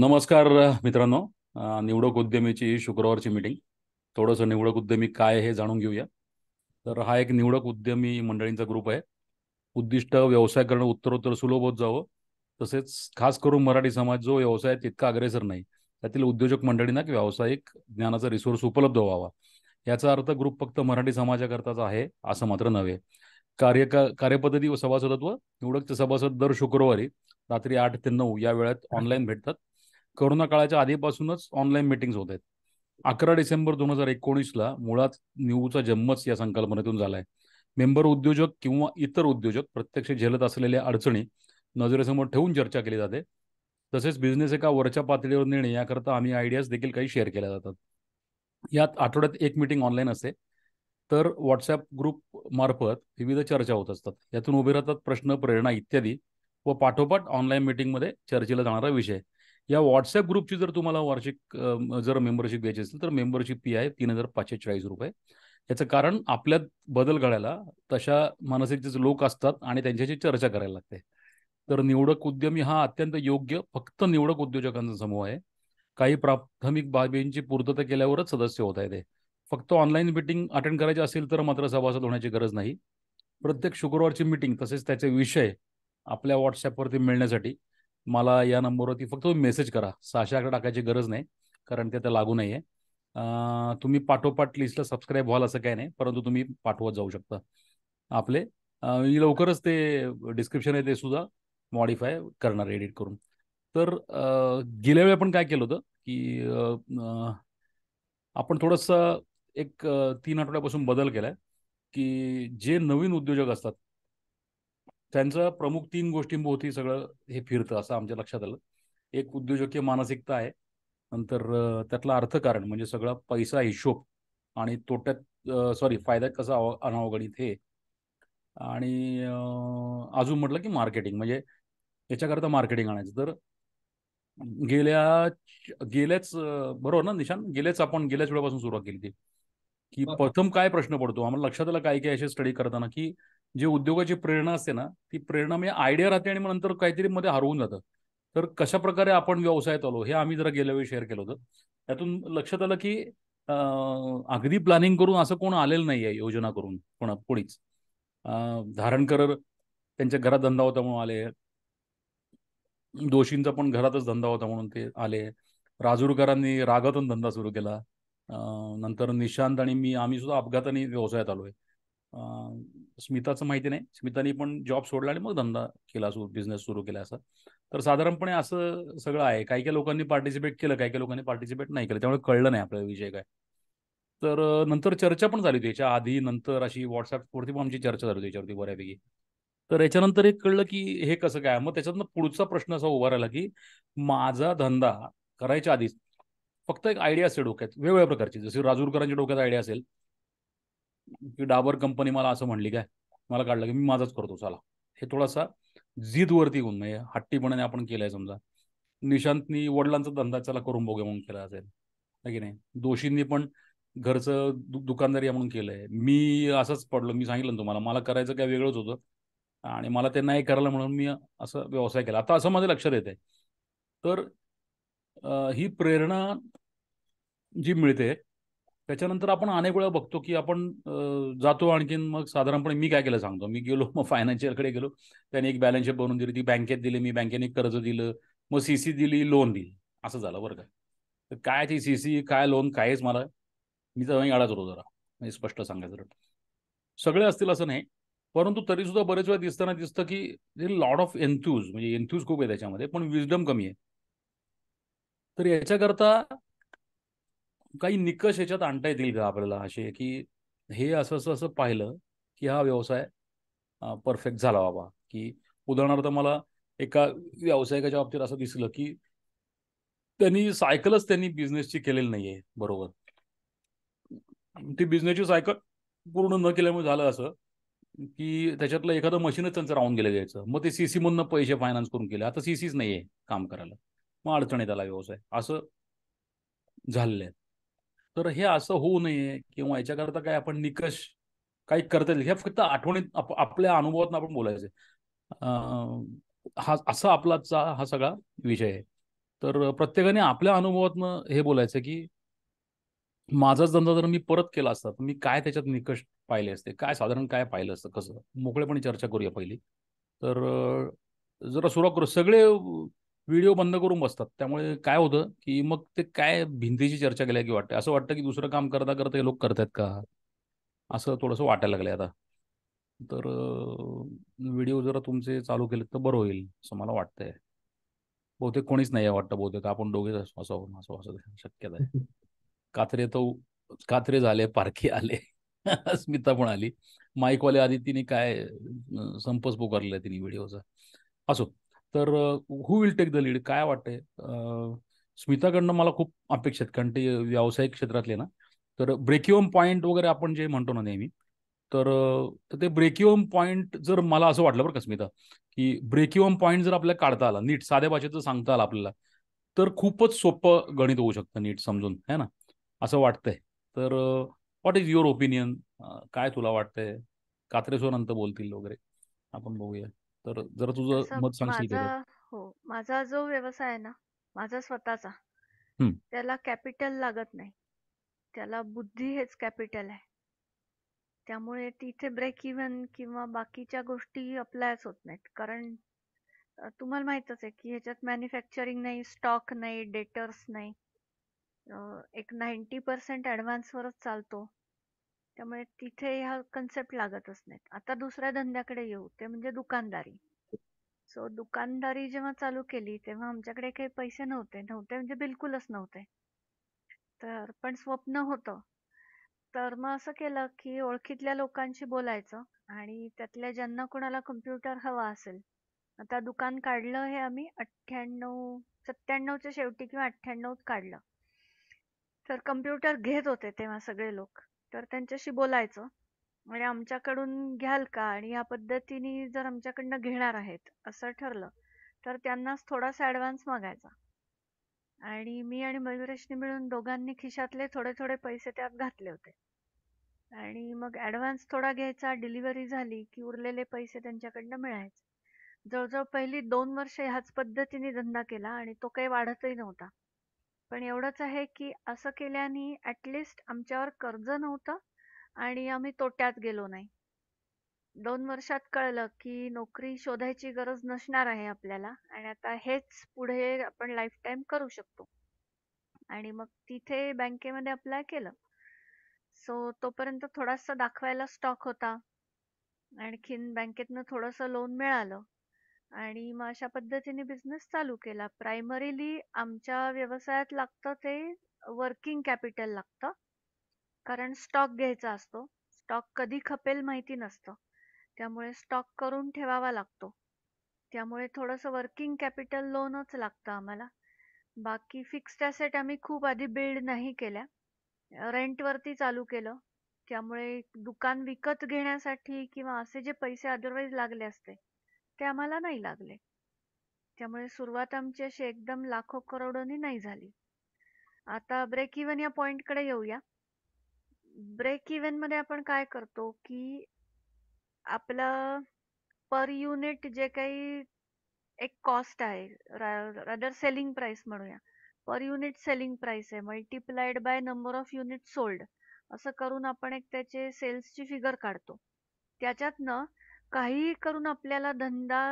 नमस्कार मित्रांनो निवडक उद्यमीची शुक्रवारची मिटिंग थोडंसं निवडक उद्यमी काय हे जाणून घेऊया तर हा एक निवडक उद्यमी मंडळींचा ग्रुप आहे उद्दिष्ट व्यवसाय करणं उत्तरोत्तर सुलभ होत जावं तसेच खास करून मराठी समाज जो व्यवसाय तितका अग्रेसर नाही त्यातील उद्योजक मंडळींना व्यावसायिक ज्ञानाचा रिसोर्स उपलब्ध व्हावा याचा अर्थ ग्रुप फक्त मराठी समाजाकरताच आहे असं मात्र नव्हे कार्य कार्यपद्धती व सभासदत्व निवडकचे सभासद दर शुक्रवारी रात्री आठ ते नऊ या वेळात ऑनलाईन भेटतात कोरोना काळाच्या आधीपासूनच ऑनलाईन मिटिंग होत आहेत अकरा डिसेंबर दोन हजार एकोणीसला मुळात न्यूचा जन्मच या संकल्पनेतून झालाय मेंबर उद्योजक किंवा इतर उद्योजक प्रत्यक्ष झेलत असलेल्या अडचणी नजरेसमोर ठेवून चर्चा केली जाते तसेच बिझनेस एका वरच्या पातळीवर नेणे याकरता आम्ही आयडियाज देखील काही शेअर केल्या जातात यात आठवड्यात एक मिटिंग ऑनलाईन असते तर व्हॉट्सअप ग्रुप मार्फत विविध चर्चा होत असतात यातून उभे राहतात प्रश्न प्रेरणा इत्यादी व पाठोपाठ ऑनलाईन मिटिंगमध्ये चर्चेला जाणारा विषय या व्हॉट्सअप ग्रुपची जर तुम्हाला वार्षिक जर मेंबरशिप घ्यायची असेल तर मेंबरशिप फी आहे तीन हजार पाचशे चाळीस रुपये याचं कारण आपल्या बदल घडायला तशा मानसिकतेचे लोक असतात आणि त्यांच्याशी चर्चा करायला लागते तर निवडक उद्यमी हा अत्यंत योग्य फक्त निवडक उद्योजकांचा समूह आहे काही प्राथमिक बाबींची पूर्तता केल्यावरच सदस्य होत आहे ते फक्त ऑनलाईन मिटिंग अटेंड करायची असेल तर मात्र सभासद होण्याची गरज नाही प्रत्येक शुक्रवारची मिटिंग तसेच त्याचे विषय आपल्या व्हॉट्सॲपवरती मिळण्यासाठी मला या नंबरवरती फक्त तुम्ही मेसेज करा सहाशे टाकायची गरज नाही कारण ते आता लागू नाही आहे तुम्ही पाठोपाठ लिस्टला सबस्क्राईब व्हाल असं काही नाही परंतु तुम्ही पाठवत जाऊ शकता आपले लवकरच ते डिस्क्रिप्शन आहे ते सुद्धा मॉडिफाय करणार एडिट करून तर गेल्या वेळी आपण काय केलं होतं की आपण थोडंसं एक तीन आठवड्यापासून बदल केला आहे की जे नवीन उद्योजक असतात त्यांचं प्रमुख तीन गोष्टींभोवती सगळं हे फिरतं असं आमच्या लक्षात आलं एक उद्योजकीय मानसिकता आहे नंतर त्यातलं अर्थकारण म्हणजे सगळा पैसा हिशोब आणि तोट्यात सॉरी फायदा कसा अनावगणित हे आणि अजून म्हटलं की मार्केटिंग म्हणजे याच्याकरता मार्केटिंग आणायचं तर गेल्या गेल्याच बरोबर ना निशान गेल्याच आपण गेल्याच वेळापासून सुरुवात केली ती की प्रथम काय प्रश्न पडतो आम्हाला लक्षात आलं काय काय असे स्टडी करताना की जी उद्योगाची प्रेरणा असते ना ती प्रेरणा म्हणजे आयडिया राहते आणि मग नंतर काहीतरी मध्ये हरवून जातं तर कशा प्रकारे आपण व्यवसायात आलो हे आम्ही जरा गेल्या वेळी शेअर केलं होतं त्यातून लक्षात आलं की अगदी प्लॅनिंग करून असं कोण आलेलं नाही आहे योजना करून कोणा कोणीच धारणकर त्यांच्या घरात धंदा होता म्हणून आले दोषींचा पण घरातच धंदा होता म्हणून ते आले राजूरकरांनी रागातून धंदा सुरू केला नंतर निशांत आणि मी आम्ही सुद्धा अपघाताने व्यवसायात आलोय स्मिताचं माहिती नाही स्मितानी पण जॉब सोडला आणि मग धंदा केला सुरू बिझनेस सुरू केला असा तर साधारणपणे असं सगळं आहे काही काही लोकांनी पार्टिसिपेट केलं काही काही लोकांनी पार्टिसिपेट नाही केलं त्यामुळे कळलं नाही आपल्याला विषय काय तर नंतर चर्चा पण झाली होती आधी नंतर अशी व्हॉट्सअपवरती पण आमची चर्चा झाली होती याच्यावरती बऱ्यापैकी तर याच्यानंतर एक कळलं की हे कसं काय मग त्याच्यातनं पुढचा प्रश्न असा उभा राहिला की माझा धंदा करायच्या आधीच फक्त एक आयडिया असते डोक्यात वेगवेगळ्या प्रकारची जसे राजूरकरांच्या डोक्यात आयडिया असेल की डाबर कंपनी मला असं म्हणली काय मला काढलं की मी माझाच करतो चला हे थोडासा जिदवरती होऊन नाही म्हणजे हट्टीपणाने आपण केलंय समजा निशांतनी वडिलांचा धंदा चला करून बघूया म्हणून केला असेल की नाही दोषींनी पण घरचं दु दुकानदारी म्हणून केलंय मी असंच पडलो मी सांगितलं तुम्हाला मला करायचं काय वेगळंच होतं आणि मला ते नाही करायला म्हणून मी असं व्यवसाय केला आता असं माझं लक्षात येत आहे तर ही प्रेरणा जी मिळते त्याच्यानंतर आपण अनेक वेळा बघतो की आपण जातो आणखीन मग साधारणपणे मी काय केलं सांगतो मी गेलो मग फायनान्शियलकडे गेलो त्याने एक बॅलन्स शीट बनवून दिली ती बँकेत दिली मी बँकेने कर्ज दिलं मग सी सी दिली लोन दिली असं झालं बरं काय तर काय ती सी सी काय लोन कायच मला मी तर अडाच होतो जरा म्हणजे स्पष्ट सांगायचं सगळे असतील असं नाही परंतु तरी सुद्धा बरेच वेळा दिसताना दिसतं की लॉर्ड ऑफ एन्थ्यूज म्हणजे एन्थ्यूज खूप आहे त्याच्यामध्ये पण विजडम कमी आहे तर याच्याकरता काही निकष याच्यात आणता येतील का आपल्याला असे की हे असं असं असं पाहिलं की हा व्यवसाय परफेक्ट झाला बाबा की उदाहरणार्थ मला एका व्यावसायिकाच्या बाबतीत असं दिसलं की त्यांनी सायकलच त्यांनी बिझनेसची केलेली नाहीये बरोबर ती बिझनेसची सायकल पूर्ण न केल्यामुळे झालं असं की त्याच्यातलं एखादं मशीनच त्यांचं राहून गेलं जायचं मग ते सीसी मधनं पैसे फायनान्स करून केले आता सीसीच नाहीये काम करायला मग अडचणीत आला व्यवसाय असं झालेलं आहे तर हे असं होऊ नये किंवा याच्याकरता काय आपण निकष काही करता येईल हे फक्त आठवणीत आपल्या अनुभवातून आपण बोलायचं हा असा आपलाचा हा सगळा विषय आहे तर प्रत्येकाने आपल्या अनुभवातनं हे बोलायचं की माझाच धंदा जर मी परत केला असता तर मी काय त्याच्यात निकष पाहिले असते काय साधारण काय पाहिलं असतं कसं मोकळेपणे चर्चा करूया पहिली तर जरा सुरुवात करू सगळे व्हिडिओ बंद करून बसतात त्यामुळे काय होतं की मग ते काय भिंतीची चर्चा केल्या की वाटते असं वाटतं की दुसरं काम करता करता हे लोक करतात का असं थोडंसं वाटायला लागलं आता तर व्हिडिओ जरा तुमचे चालू केले तर बरं होईल असं मला वाटतंय बहुतेक कोणीच नाही आहे वाटतं बहुतेक आपण दोघेच असं असं असं शक्यता आहे कात्रे तो कात्रे झाले पारखी आले स्मिता पण आली माईकवाले आधी तिने काय संपच पुकारलेला तिने व्हिडिओचा असो तर who will take the lead काय वाटतंय स्मिताकडनं मला खूप अपेक्षा आहेत कारण ते व्यावसायिक क्षेत्रातले ना तर ब्रेकिओम पॉईंट वगैरे आपण जे म्हणतो ना नेहमी तर ते ब्रेकिओम पॉईंट जर मला असं वाटलं बरं का स्मिता की ब्रेकिओम पॉईंट जर आपल्याला काढता आला नीट साध्या भाषेत जर सांगता आलं आपल्याला तर खूपच सोपं गणित होऊ शकतं नीट समजून है ना असं वाटतंय तर व्हॉट इज युअर ओपिनियन काय तुला वाटतंय कात्रेसोनंत बोलतील वगैरे आपण बघूया तर जरा तुझं मत सांगशील माझा हो माझा जो व्यवसाय आहे ना माझा स्वतःचा त्याला कॅपिटल लागत नाही त्याला बुद्धी हेच कॅपिटल आहे त्यामुळे तिथे ब्रेक इव्हन किंवा बाकीच्या गोष्टी अप्लायच होत नाहीत कारण तुम्हाला माहितच आहे की ह्याच्यात मॅन्युफॅक्चरिंग नाही स्टॉक नाही डेटर्स नाही एक नाईन्टी पर्सेंट ॲडव्हान्सवरच चालतो त्यामुळे तिथे ह्या कन्सेप्ट लागतच नाहीत. आता दुसऱ्या धंद्याकडे येऊ ते म्हणजे दुकानदारी. सो दुकानदारी जेव्हा चालू केली तेव्हा आमच्याकडे काही पैसे नव्हते. नव्हते म्हणजे बिलकुलच नव्हते. तर पण स्वप्न होतं. तर मग असं केलं की ओळखीतल्या लोकांशी बोलायचं आणि त्यातल्या ज्यांना कोणाला computer हवा असेल आता दुकान काढलं हे आम्ही अठ्ठ्याण्णव सत्त्याण्णवच्या शेवटी किंवा अठ्ठ्याण्णवत काढलं. तर कम्प्युटर घेत होते तेव्हा सगळे लोक. तर त्यांच्याशी बोलायचं आणि म्हणजे आमच्याकडून घ्याल का आणि या पद्धतीने जर आमच्याकडनं घेणार आहेत असं ठरलं तर त्यांनाच थोडासा ॲडव्हान्स मागायचा आणि मी आणि मयुरेशने मिळून दोघांनी खिशातले थोडे थोडे पैसे त्यात घातले होते आणि मग ॲडव्हान्स थोडा घ्यायचा डिलिव्हरी झाली की उरलेले पैसे त्यांच्याकडनं मिळायचे जवळजवळ पहिली दोन वर्ष ह्याच पद्धतीने धंदा केला आणि तो काही वाढतही नव्हता पण एवढंच आहे की असं केल्याने ॲटलिस्ट आमच्यावर कर्ज नव्हतं आणि आम्ही तोट्यात गेलो नाही दोन वर्षात कळलं की नोकरी शोधायची गरज नसणार आहे आपल्याला आणि आता हेच पुढे आपण लाईफ टाईम करू शकतो आणि मग तिथे बँकेमध्ये अप्लाय केलं सो तोपर्यंत थोडासा दाखवायला स्टॉक होता आणखीन बँकेतनं थोडंसं लोन मिळालं आणि मग अशा पद्धतीने बिझनेस चालू केला. प्रायमरीली आमच्या व्यवसायात लागतं ते वर्किंग कॅपिटल लागतं. कारण स्टॉक घ्यायचा असतो. स्टॉक कधी खपेल माहिती नसतं. त्यामुळे स्टॉक करून ठेवावा लागतो. त्यामुळे थोडंसं वर्किंग कॅपिटल लोनच लागतं आम्हाला. बाकी फिक्स्ड ॲसेट आम्ही खूप आधी बिल्ड नाही केल्या. रेंटवरती चालू केलं. त्यामुळे दुकान विकत घेण्यासाठी किंवा असे जे पैसे अदरवाईज लागले असते ते आम्हाला नाही लागले. त्यामुळे सुरुवात आमची अशी एकदम लाखो करोडोनी नाही झाली. आता ब्रेक इव्हन या point कडे येऊया. ब्रेक इव्हन मध्ये आपण काय करतो की आपलं पर युनिट जे काही एक कॉस्ट आहे रदर सेलिंग प्राइस म्हणूया. पर युनिट सेलिंग प्राइस आहे multiplied by number of unit sold असं करून आपण एक त्याचे सेल्सची ची figure काढतो. त्याच्यातनं काही करून आपल्याला धंदा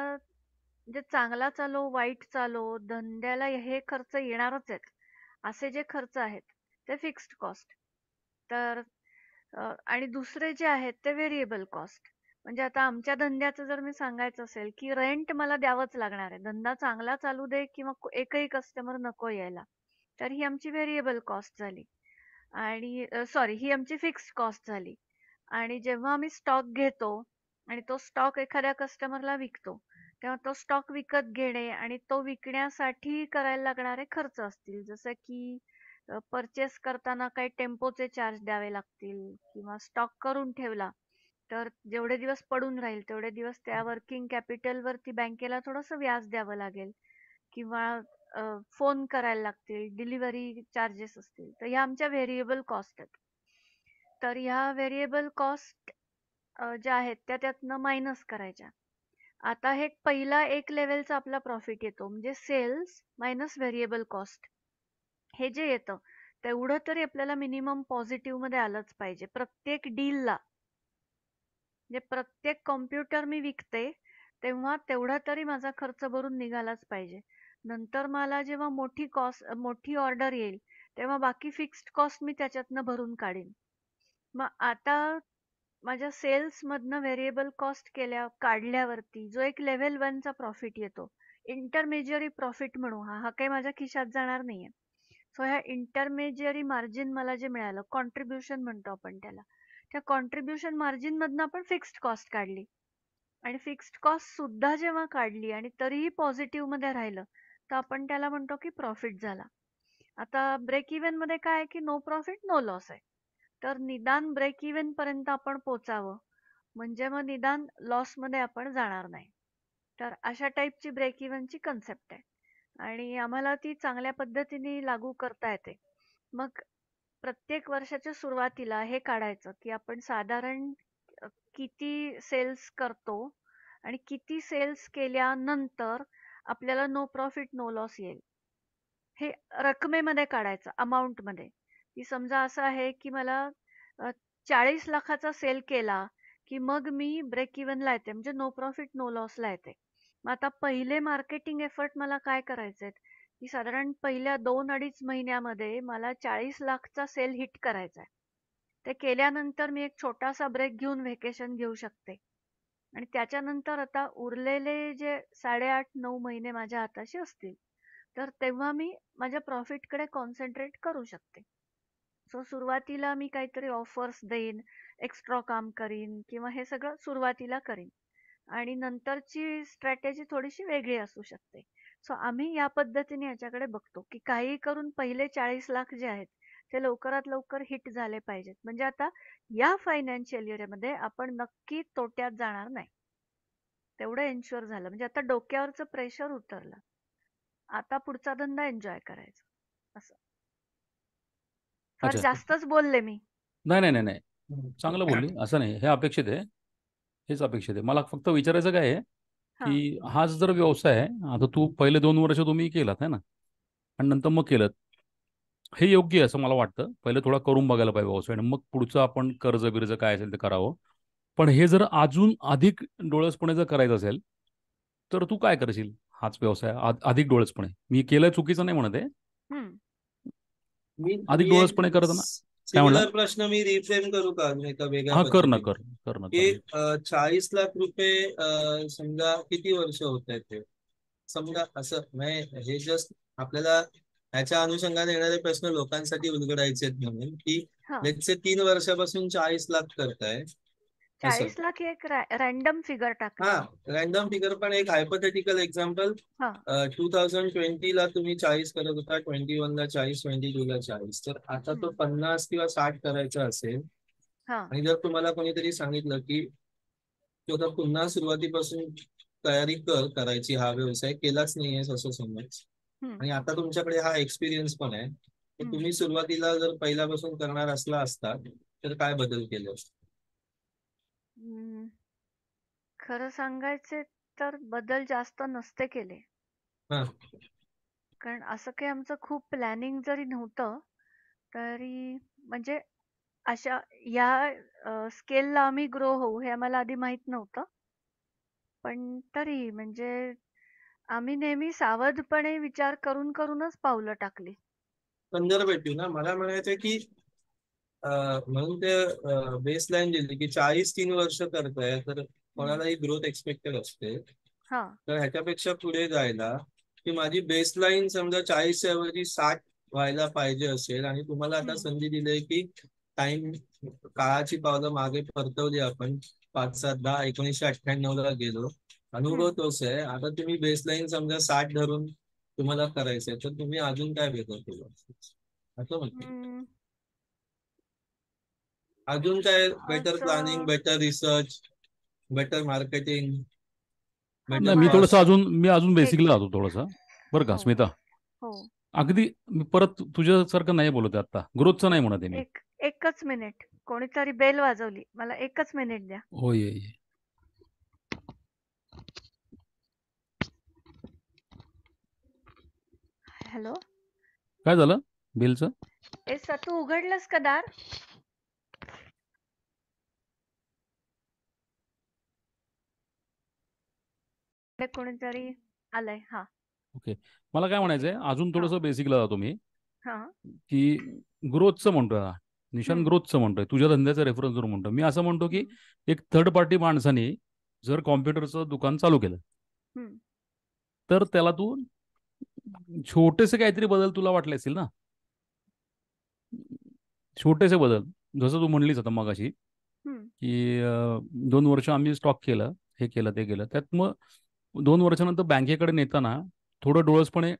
जे चांगला चालो, वाईट चालो, धंद्याला हे खर्च येणारच आहेत. असे जे खर्च आहेत ते फिक्स्ड कॉस्ट तर आणि दुसरे जे आहेत ते व्हेरिएबल कॉस्ट म्हणजे आता आमच्या धंद्याचं जर मी सांगायचं असेल की रेंट मला द्यावाच लागणार आहे. धंदा चांगला चालू दे किंवा एकही कस्टमर नको यायला. तर ही आमची व्हेरिएबल कॉस्ट झाली. आणि सॉरी ही आमची फिक्स्ड कॉस्ट झाली. आणि जेव्हा आम्ही स्टॉक घेतो आणि तो स्टॉक एखाद्या कस्टमरला विकतो तेव्हा तो स्टॉक विकत घेणे आणि तो विकण्यासाठी करायला लागणारे खर्च असतील जसं की परचेस करताना काही टेम्पोचे चार्ज द्यावे लागतील किंवा स्टॉक करून ठेवला तर जेवढे दिवस पडून राहील तेवढे दिवस त्या वर्किंग कॅपिटलवरती बँकेला थोडस व्याज द्यावं लागेल किंवा फोन करायला लागतील डिलिव्हरी चार्जेस असतील तर ह्या आमच्या व्हेरिएबल कॉस्ट आहेत तर ह्या व्हेरिएबल कॉस्ट ज्या आहेत त्या त्यातनं मायनस करायच्या. आता हे पहिला एक लेव्हलचा आपला प्रॉफिट येतो म्हणजे सेल्स मायनस व्हेरिएबल कॉस्ट. हे जे येतं तेवढं तरी आपल्याला मिनिमम पॉझिटिव्ह मध्ये आलंच पाहिजे प्रत्येक डीलला. म्हणजे प्रत्येक कॉम्प्युटर मी विकते तेव्हा तेवढा तरी माझा खर्च भरून निघालाच पाहिजे. नंतर मला जेव्हा मोठी कॉस्ट मोठी ऑर्डर येईल तेव्हा बाकी फिक्स्ड कॉस्ट मी त्याच्यातनं भरून काढीन. मग आता माझ्या सेल्स मधनं व्हेरिएबल कॉस्ट केल्या काढल्यावरती जो एक लेव्हल वनचा प्रॉफिट येतो इंटरमेजियरी प्रॉफिट म्हणू हा हा काही माझ्या खिशात जाणार नाहीये सो ह्या इंटरमेजियरी मार्जिन मला जे मिळालं कॉन्ट्रीब्युशन म्हणतो आपण त्याला त्या कॉन्ट्रीब्युशन मार्जिन मधनं आपण फिक्स्ड कॉस्ट काढली आणि फिक्स्ड कॉस्ट सुद्धा जेव्हा काढली आणि तरीही पॉझिटिव्ह मध्ये राहिलं तर आपण त्याला म्हणतो की प्रॉफिट झाला आता ब्रेक इव्हन मध्ये काय की नो प्रॉफिट नो लॉस आहे तर निदान ब्रेक इव्हन पर्यंत आपण पोचावं म्हणजे मग निदान लॉस मध्ये आपण जाणार नाही तर अशा टाईपची ब्रेक इव्हनची कन्सेप्ट आहे आणि आम्हाला ती चांगल्या पद्धतीने लागू करता येते मग प्रत्येक वर्षाच्या सुरुवातीला हे काढायचं की आपण साधारण किती सेल्स करतो आणि किती सेल्स केल्यानंतर आपल्याला नो प्रॉफिट नो लॉस येईल हे रकमेमध्ये काढायचं अमाऊंटमध्ये की समजा असं आहे की मला चाळीस लाखाचा सेल केला की मग मी ब्रेक इव्हनला येते म्हणजे नो प्रॉफिट नो लॉसला येते मग आता पहिले मार्केटिंग एफर्ट मला काय करायचे की साधारण पहिल्या दोन अडीच महिन्यामध्ये मला चाळीस लाखचा सेल हिट करायचा आहे ते केल्यानंतर मी एक छोटासा ब्रेक घेऊन व्हेकेशन घेऊ शकते आणि त्याच्यानंतर आता उरलेले जे साडेआठ नऊ महिने माझ्या हाताशी असतील तर तेव्हा मी माझ्या प्रॉफिटकडे कॉन्सन्ट्रेट करू शकते सो सुरुवातीला मी काहीतरी ऑफर्स देईन, एक्स्ट्रा काम करीन किंवा हे सगळं सुरुवातीला करीन आणि नंतरची स्ट्रॅटेजी थोडीशी वेगळी असू शकते. सो आम्ही या पद्धतीने याच्याकडे बघतो, की काही करून पहिले चाळीस लाख जे आहेत ते लवकरात लवकर हिट झाले पाहिजेत. म्हणजे आता या फायनान्शियल इयरमध्ये आपण नक्की तोट्यात जाणार नाही. तेवढं एन्शुअर झालं. म्हणजे आता डोक्यावरचं प्रेशर उतरलं. आता पुढचा धंदा एन्जॉय करायचा असं. फार जास्तच बोलले मी. नाही, नाही, नाही, नाही. चांगलं बोलली. असं नाही. हे अपेक्षित आहे. हेच अपेक्षित आहे. मला फक्त विचारायचं काय आहे, की हाच जर व्यवसाय आहे, आता तू पहिले दोन वर्ष तुम्ही केलात है ना आणि नंतर मग केलं हे योग्य आहे असं मला वाटतं. पहिले थोडा करून बघायला पाहिजे व्यवसाय आणि मग पुढचं आपण कर्ज-बिर्ज काय असेल ते करावं. पण हे जर अजून अधिक डोळसपणे जर करायचं असेल, तर तू काय करशील हाच व्यवसाय अधिक डोळसपणे? मी केलं चुकीचं नाही म्हणत आहे. अधिक डोळसपणे करताना ना प्रश्न मी रिफ्रेम करू का एका वेगळ्या हा कर ना कर चाळीस लाख रुपये समजा किती वर्ष होत आहेत ते समजा असं हे जस्ट आपल्याला ह्याच्या अनुषंगाने येणारे प्रश्न लोकांसाठी उलगडायचे आहेत म्हणून की तीन वर्षापासून चाळीस लाख करताय चाळीस लाख एक रँडम फिगर हा रँडम फिगर पण एक हायपोथेटिकल एक्झाम्पल टू थाउजंड ट्वेंटीला तुम्ही चाळीस करत होता ट्वेंटी ला चाळीस ट्वेंटी टू ला चाळीस तर आता तो पन्नास किंवा साठ करायचा असेल आणि जर तुम्हाला कोणीतरी सांगितलं की तो आता पुन्हा सुरुवातीपासून तयारी कर करायची हा व्यवसाय केलाच नाहीये असं समज आणि आता तुमच्याकडे हा एक्सपिरियन्स पण आहे तुम्ही सुरुवातीला जर पहिल्यापासून करणार असला असता तर काय बदल केले असते खरं सांगायचे तर बदल जास्त नसते केले. कारण असं काही आमचं खूप प्लॅनिंग जरी नव्हतं, तरी म्हणजे अशा या स्केलला आम्ही ग्रो होऊ हे आम्हाला आधी माहित नव्हतं. पण तरी म्हणजे आम्ही नेहमी सावधपणे विचार करून करूनच पावलं टाकली. ना. मला म्हणायचं की म्हणून ते बेसलाईन दिली की चाळीस तीन वर्ष करताय तर कोणाला ही ग्रोथ एक्सपेक्टेड असते तर ह्याच्यापेक्षा पुढे जायला की माझी बेसलाईन समजा चाळीसच्या ऐवजी साठ व्हायला पाहिजे असेल आणि तुम्हाला आता संधी दिली की टाइम काळाची पावलं मागे परतवली आपण पाच सात दहा एकोणीसशे अठ्ठ्याण्णव ला गेलो अनुभव तोच आहे आता तुम्ही लाईन समजा साठ धरून तुम्हाला करायचंय तर तुम्ही अजून काय बेटर केलं असं म्हणतो अजून काय better planning better research better marketing नाही मी थोडस अजून मी अजून बेसिकला जातो थोडस बरं का हो. स्मिता हो. अगदी मी परत तुझ्यासारखं नाही बोलत आता ग्रोथचं नाही म्हणत एकच मिनिट कोणीतरी बेल वाजवली मला एकच मिनिट द्या हो ये, हॅलो काय झालं बेलचं ए तू उघडलंस का दार कोणीतरी आलंय हा ओके मला काय म्हणायचंय अजून थोडस बेसिकला जातो मी की ग्रोथचं म्हणतोय निशान ग्रोथचं म्हणतोय तुझ्या धंद्याचा रेफरन्स जर म्हणतो मी असं म्हणतो की एक थर्ड पार्टी माणसाने जर कॉम्प्युटरचं दुकान चालू केलं तर त्याला तू छोटेसे काहीतरी बदल तुला वाटले असतील ना छोटेसे बदल जसं तू म्हणलीच आता मगाशी अशी की दोन वर्ष आम्ही स्टॉक केलं हे केलं ते केलं त्यात मग दोन वर्षानंतर बँकेकडे नेताना थोडं डोळसपणे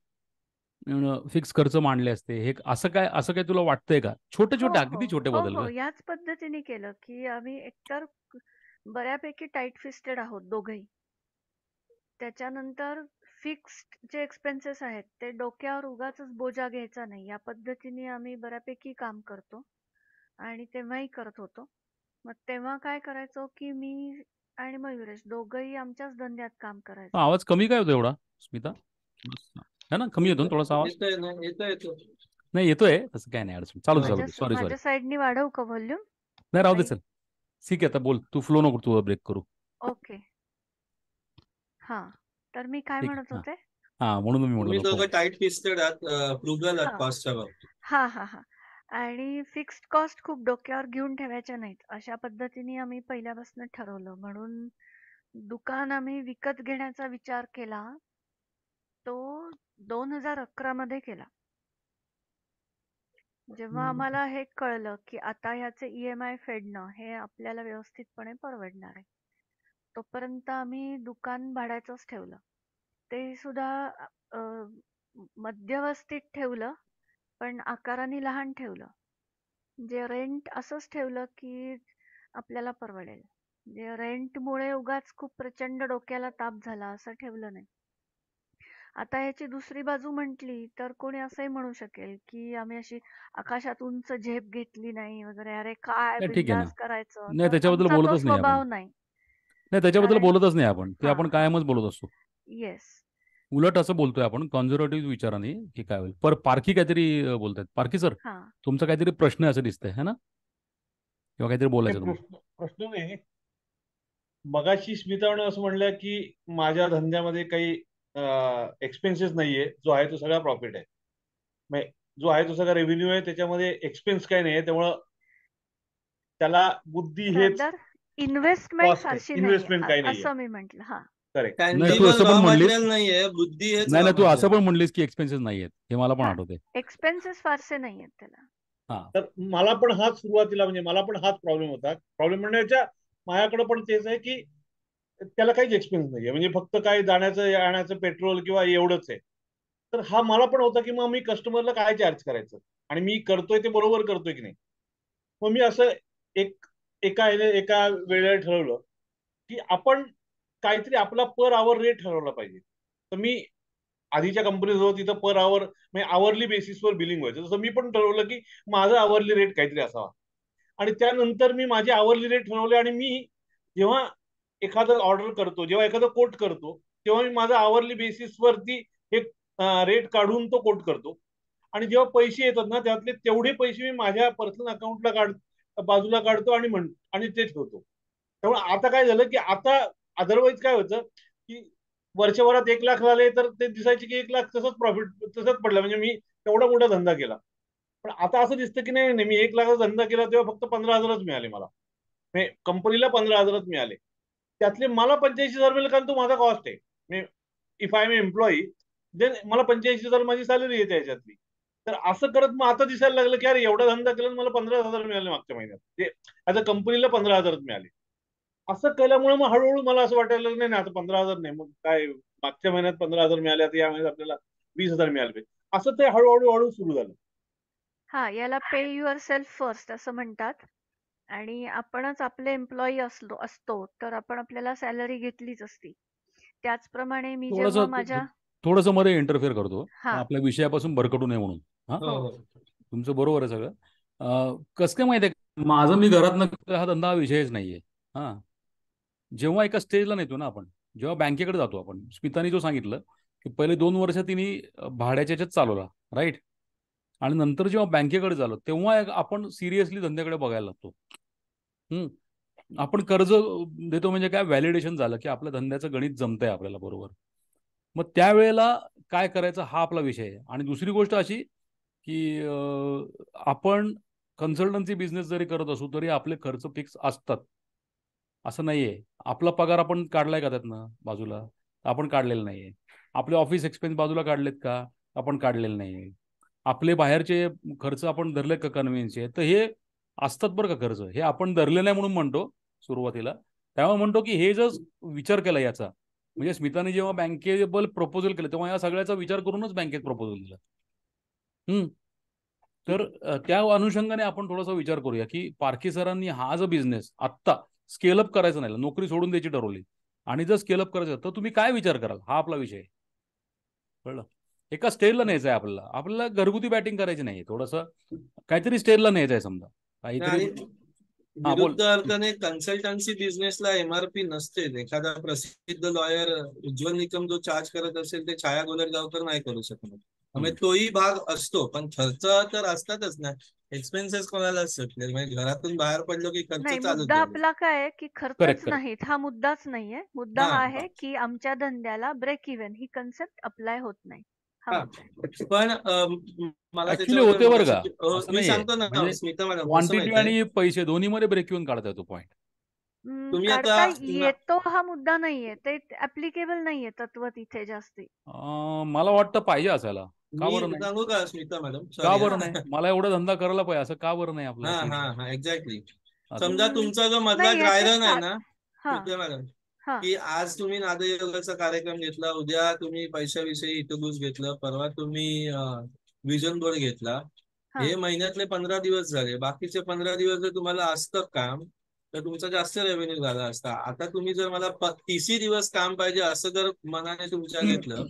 फिक्स खर्च मांडले असते हे असं काय असं काय तुला वाटतंय का छोटे छोटे हो, अगदी हो. छोटे हो, बदल याच पद्धतीने केलं की आम्ही एकतर बऱ्यापैकी टाईट फिस्टेड आहोत दोघही त्याच्यानंतर फिक्स्ड जे एक्सपेन्सेस आहेत ते डोक्यावर उगाच बोजा घ्यायचा नाही या पद्धतीने आम्ही बऱ्यापैकी काम करतो आणि तेव्हाही करत होतो मग तेव्हा काय करायचो की मी आणि मयुरेश दोघही आमच्याच धंद्यात काम करायचं आवाज कमी काय होतो एवढा स्मिता है ना कमी होतो ना थोडासा आवाज नाही येतोय तसं काय नाही अडचण चालू चालू सॉरी सॉरी साईडनी वाढवू का व्हॉल्यूम नाही राहू दे चल ठीक आहे आता बोल तू फ्लो नको तू ब्रेक करू ओके हा तर मी काय म्हणत होते हा म्हणून मी म्हणतो टाईट आहात हा हा हा आणि फिक्स्ड कॉस्ट खूप डोक्यावर घेऊन ठेवायच्या नाहीत. अशा पद्धतीने आम्ही पहिल्यापासून ठरवलं. म्हणून दुकान आम्ही विकत घेण्याचा विचार केला, तो दोन हजार अकरा मध्ये केला. जेव्हा आम्हाला हे कळलं, की आता ह्याचे ईएमआय e फेडणं हे आपल्याला व्यवस्थितपणे परवडणार आहे. तोपर्यंत आम्ही दुकान भाड्याचंच ठेवलं. ते सुद्धा मध्यवस्थित ठेवलं पण आकाराने लहान ठेवलं. म्हणजे रेंट असंच ठेवलं की आपल्याला परवडेल. म्हणजे रेंट मुळे उगाच खूप प्रचंड डोक्याला ताप झाला असं ठेवलं नाही. आता याची दुसरी बाजू म्हंटली तर कोणी असंही म्हणू शकेल की आम्ही अशी आकाशात उंच झेप घेतली नाही वगैरे. अरे काय करायचं. त्याच्याबद्दल बोलतच नाही आपण. नाही. त्याच्याबद्दल बोलतच नाही आपण. ते आपण कायमच बोलत असतो. येस उलट असं बोलतोय आपण कॉन्झर्वेटिव्ह विचाराने की काय होईल पर पारखी काहीतरी बोलतात पारखी सर तुमचा काहीतरी प्रश्न आहे असं दिसतंय है ना किंवा काहीतरी बोलायचं प्रश्न नाही मगाशी स्मिताने असं म्हणलं की माझ्या धंद्यामध्ये काही एक्सपेन्सेस नाहीये जो आहे तो सगळा प्रॉफिट आहे जो आहे तो सगळा रेव्हेन्यू आहे त्याच्यामध्ये एक्सपेन्स काही नाही त्यामुळं त्याला बुद्धी हे इन्व्हेस्टमेंट इन्व्हेस्टमेंट काही नाही असं मी म्हंटल हा नाही तू असं पण म्हणलीस नाहीये बुद्धी नाही नाही तू असं पण म्हणलीस की एक्सपेन्सेस नाहीयेत हे मला पण आठवते एक्सपेन्सेस फारसे नाहीयेत त्याला तर मला पण हाच सुरुवातीला म्हणजे मला पण हाच प्रॉब्लेम होता प्रॉब्लेम म्हणण्याच्या माझ्याकडे पण तेच आहे की त्याला काहीच एक्सपिरियन्स नाहीये म्हणजे फक्त काय जाण्याचं येण्याचं पेट्रोल किंवा एवढंच आहे तर हा मला पण होता की मग मी कस्टमरला काय चार्ज करायचं आणि मी करतोय ते बरोबर करतोय की नाही मग मी असं एक एका एका वेळेला ठरवलं की आपण काहीतरी आपला पर आवर रेट ठरवला पाहिजे तर मी आधीच्या कंपनी होतं तिथं पर आवर म्हणजे आवरली बेसिसवर बिलिंग व्हायचं जसं मी पण ठरवलं की माझा आवरली रेट काहीतरी असावा आणि त्यानंतर मी माझे आवरली रेट ठरवले आणि मी जेव्हा एखादं ऑर्डर करतो जेव्हा एखादं कोट करतो तेव्हा मी माझा आवरली बेसिसवरती एक रेट काढून तो कोट करतो आणि जेव्हा पैसे येतात ना त्यातले तेवढे पैसे मी माझ्या पर्सनल अकाउंटला काढ बाजूला काढतो आणि म्हण आणि ते ठेवतो त्यामुळे आता काय झालं की आता अदरवाईज काय होतं की वर्षभरात एक लाख झाले तर ते दिसायचे की एक लाख तसंच प्रॉफिट तसंच पडलं म्हणजे मी तेवढा मोठा धंदा केला पण आता असं दिसतं की नाही नाही मी एक लाखाचा धंदा केला तेव्हा फक्त पंधरा हजारच मिळाले मला कंपनीला पंधरा हजारच मिळाले त्यातले मला पंच्याऐंशी हजार मिळेल कारण तो माझा कॉस्ट आहे if I am employee then मला पंच्याऐंशी हजार माझी सॅलरी येते याच्यातली तर असं करत मग आता दिसायला लागलं की अरे एवढा धंदा केला मला पंधरा हजार मिळाले मागच्या महिन्यात ते ऍज अ कंपनीला पंधरा हजारच मिळाले असं केल्यामुळे मग हळूहळू मला असं वाटायला नाही आता पंधरा हजार नाही मग काय मागच्या महिन्यात पंधरा हजार मिळाले आता या महिन्यात आपल्याला वीस हजार मिळाले असं ते हळूहळू हळू सुरू झालं हा याला पे युअर सेल्फ फर्स्ट असं म्हणतात आणि आपणच आपले एम्प्लॉई असलो असतो तर आपण आपल्याला सॅलरी घेतलीच असती त्याचप्रमाणे मी जेव्हा माझ्या थोडस मध्ये इंटरफेअर करतो आपल्या विषयापासून भरकटू नये म्हणून हो, हो. तुमचं बरोबर आहे सगळं कसं काय माहितीये माझं मी घरात हा धंदा विषयच नाहीये हा जेव्हा एका स्टेजला नेतो ना आपण जेव्हा बँकेकडे जातो आपण स्मितानी जो सांगितलं की पहिले दोन वर्ष तिने भाड्याच्या याच्यात चालवला राईट आणि नंतर जेव्हा बँकेकडे झालो तेव्हा आपण सिरियसली धंद्याकडे बघायला लागतो आपण कर्ज देतो म्हणजे काय व्हॅलिडेशन झालं की आपल्या धंद्याचं गणित आहे आपल्याला बरोबर मग त्यावेळेला काय करायचं हा आपला विषय आहे आणि दुसरी गोष्ट अशी की आपण कन्सल्टन्सी बिझनेस जरी करत असू तरी आपले खर्च फिक्स असतात असं नाहीये आपला पगार आपण काढलाय का त्यातनं बाजूला आपण काढलेलं नाहीये आपले ऑफिस एक्सपेन्स बाजूला काढलेत का आपण काढलेलं नाहीये आपले बाहेरचे खर्च आपण धरले का कन्व्हिन्सचे तर हे असतात बरं का खर्च हे आपण धरले नाही म्हणून म्हणतो सुरुवातीला त्यामुळे म्हणतो की हे जर विचार केला याचा म्हणजे स्मिताने जेव्हा बँकेबल प्रपोजल केलं तेव्हा या सगळ्याचा विचार करूनच बँकेत प्रपोजल दिला हम्म तर त्या अनुषंगाने आपण थोडासा विचार करूया की पारखी सरांनी हा जो बिझनेस आत्ता स्केलअप करायचं नाही नोकरी सोडून द्यायची ठरवली आणि जर स्केलअप करायचं तर तुम्ही काय विचार कराल हा आपला विषय कळलं एका स्टेजला न्यायचं आहे आपल्याला आपल्याला घरगुती बॅटिंग करायची नाही थोडस काहीतरी स्टेजला न्यायचं आहे समजा काहीतरी अर्थाने कन्सल्टन्सी बिझनेसला एमआरपी नसते एखादा प्रसिद्ध लॉयर उज्ज्वल निकम जो चार्ज करत असेल ते छाया तर नाही करू शकणार म्हणजे तोही भाग असतो पण खर्च तर असतातच ना एक्सपेन्सेस कोणाला सुटले म्हणजे घरातून बाहेर पडलो की खर्च नाही मुद्दा आपला काय की खर्चच नाहीत हा मुद्दाच नाहीये मुद्दा हा आहे की आमच्या धंद्याला ब्रेक इव्हन ही कन्सेप्ट अप्लाय होत नाही हा पण मला होते बरं का? मी सांगतो ना क्वांटिटी म्हणजे आणि पैसे दोन्ही मध्ये ब्रेक इव्हन काढता येतो पॉइंट तुम्ही आता येतो हा मुद्दा नाहीये. ते ऍप्लिकेबल नाहीये तत्व तिथे जास्ती. मला वाटतं पाहिजे असायला. का बरं नाही? सांगू का स्मिता मॅडम? का बरं नाही? मला एवढा धंदा करायला पाहिजे असं का बरं नाही आपलं हां, हां, एक्झॅक्टली. समजा तुमचा जो मधला नाही आहे ना, मॅडम, की आज तुम्ही नादयोगाचा कार्यक्रम घेतला, उद्या तुम्ही पैशाविषयी हितगुज घेतलं, परवा तुम्ही विजन बोर्ड घेतला. हे महिन्यातले पंधरा दिवस झाले. बाकीचे पंधरा दिवस तुम्हाला असतं काम तर तुमचा जास्त रेव्हेन्यू झाला असता आता तुम्ही जर मला तीसही दिवस काम पाहिजे असं जर मनाने तुमच्या घेतलं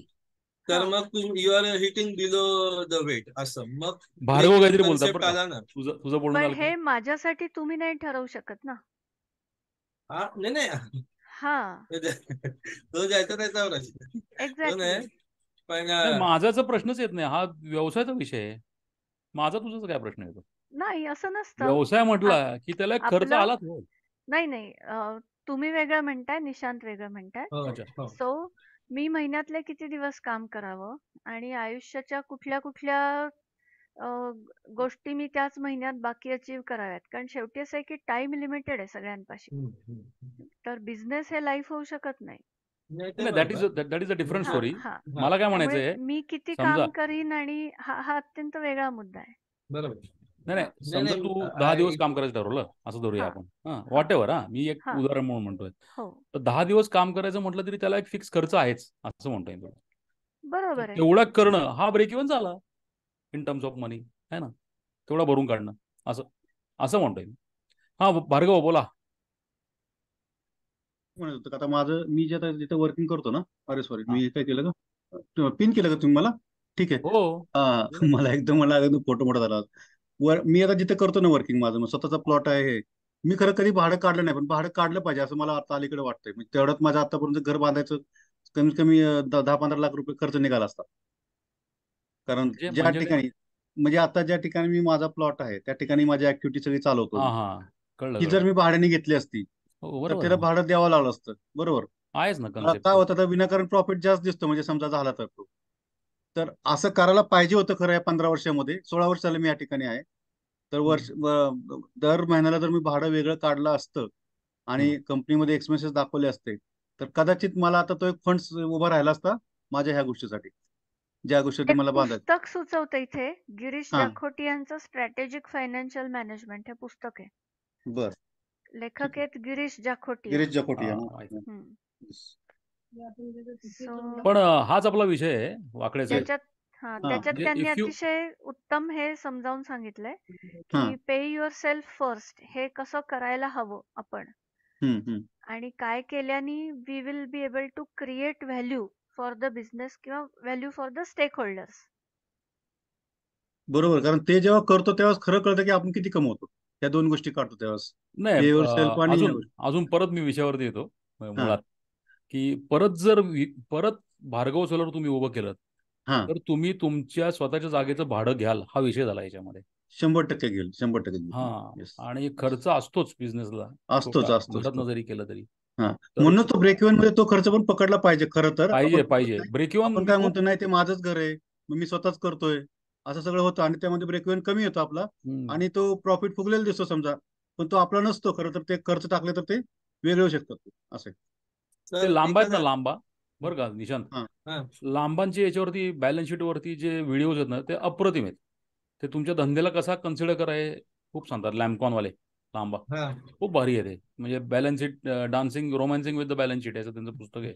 तर मग you are hitting below the weight असं मग आला ना तुझं तुझं हे माझ्यासाठी तुम्ही नाही ठरवू शकत ना हा नाही नाही हा तो त्याचा माझाच प्रश्नच येत नाही हा व्यवसायाचा विषय आहे माझा तुझाच काय प्रश्न येतो नाही असं नसतं व्यवसाय म्हटला की त्याला खर्च आलाच नाही, नाही. तुम्ही वेगळं म्हणताय, निशांत वेगळं म्हणताय. हो, हो. सो मी महिन्यातले किती दिवस काम करावं आणि आयुष्याच्या कुठल्या, कुठल्या गोष्टी मी त्याच महिन्यात बाकी अचीव कराव्यात. कारण शेवटी असं आहे, की टाइम लिमिटेड आहे सगळ्यांपाशी. तर बिझनेस हे लाईफ होऊ शकत नाही. स्टोरी. मला काय म्हणायचं मी किती काम करीन आणि हा हा अत्यंत वेगळा मुद्दा आहे. बरोबर. नाही समजा तू दहा दिवस काम करायचं ठरवलं असं धरूया आपण वॉट एव्हर हा मी एक उदाहरण म्हणून म्हणतोय हो. तर दहा दिवस काम करायचं म्हटलं तरी त्याला एक फिक्स खर्च आहेच असं म्हणतोय बरोबर तेवढा करणं हा ब्रेक इव्हन झाला इन टर्म्स ऑफ मनी है ना तेवढा भरून काढणं असं असं म्हणतोय हा भार्गव बोला म्हणत आता माझं मी जे आता जिथे वर्किंग करतो ना अरे सॉरी मी काय केलं का पिन केलं का तुम्ही मला ठीक आहे हो मला एकदम मला फोटो मोठा झाला वर मी आता जिथे करतो ना वर्किंग माझं मग स्वतःचा प्लॉट आहे हे मी खरं कधी भाडं काढलं नाही पण भाडं काढलं पाहिजे असं मला आता अलीकडे वाटतंय म्हणजे तेवढ्यात माझं आतापर्यंत घर बांधायचं कमीत कमी दहा पंधरा लाख रुपये खर्च निघाला असता कारण म्हणजे ज्या म्हणजे ठिकाणी म्हणजे आता ज्या ठिकाणी मी माझा प्लॉट आहे त्या ठिकाणी माझी ऍक्टिव्हिटी सगळी चालवतो की जर मी भाड्याने घेतली असती हो, तर त्याला भाडं द्यावं लागलं असतं बरोबर आहेच ना काय होतं विनाकारण प्रॉफिट जास्त दिसतो म्हणजे समजा झाला तर तो तर असं करायला पाहिजे होतं खरं या पंधरा वर्षामध्ये सोळा वर्षाला मी या ठिकाणी आहे तर वर्ष दर महिन्याला जर मी भाडं वेगळं काढलं असतं आणि कंपनीमध्ये एक्सपेन्सेस दाखवले असते तर कदाचित मला आता तो एक फंड उभा राहिला असता माझ्या ह्या गोष्टीसाठी ज्या गोष्टी मला पुस्तक सुचवत इथे गिरीश लाखोटी यांचं स्ट्रॅटेजिक फायनान्शियल मॅनेजमेंट हे पुस्तक आहे बर लेखक आहेत गिरीश जाखोटी गिरीश जाखोटी म्हणजे पण हाच आपला विषय आहे वाकड्याचा त्याच्यात म्हणजे त्यांनी अतिशय उत्तम हे समजावून सांगितलंय की पे युअर सेल्फ फर्स्ट हे कसं करायला हवं आपण आणि काय केल्याने we will be able to create value for the business किंवा value for the stakeholders बरोबर कारण ते जेव्हा करतो तेव्हा खरं कळतं की आपण किती कमवतो त्या दोन गोष्टी काढतो तेव्हा नाही सेल्फ आणि अजून परत मी विषयावरती येतो मुळात की परत जर परत भार्गव सोलर तुम्ही उभं केलं तर तुम्ही तुमच्या स्वतःच्या जागेचं भाडं घ्याल हा विषय झाला याच्यामध्ये शंभर टक्के घेईल शंभर टक्के हा आणि खर्च असतोच बिझनेसला असतोच असतो जरी केलं तरी म्हणून तो ब्रेक इव्हन मध्ये तो खर्च पण पकडला पाहिजे खरं तर पाहिजे पाहिजे ब्रेक इव्हन काय म्हणतो नाही ते माझंच घर आहे मी स्वतःच करतोय असं सगळं होतं आणि त्यामध्ये ब्रेक इव्हन कमी होतो आपला आणि तो प्रॉफिट फुगलेला दिसतो समजा पण तो आपला नसतो खरं तर ते खर्च टाकले तर ते वेगळे होऊ शकतात असं ते लांब आहेत ना लांबा बरं का निशांत लांबांचे याच्यावरती बॅलन्स शीट वरती जे व्हिडिओज आहेत ना ते अप्रतिम आहेत ते तुमच्या धंद्याला कसा कन्सिडर कराय खूप सांगतात लॅम्पकॉन वाले लांबा खूप भारी आहे ते म्हणजे balance sheet dancing romancing with the balance sheet याचं त्यांचं पुस्तक आहे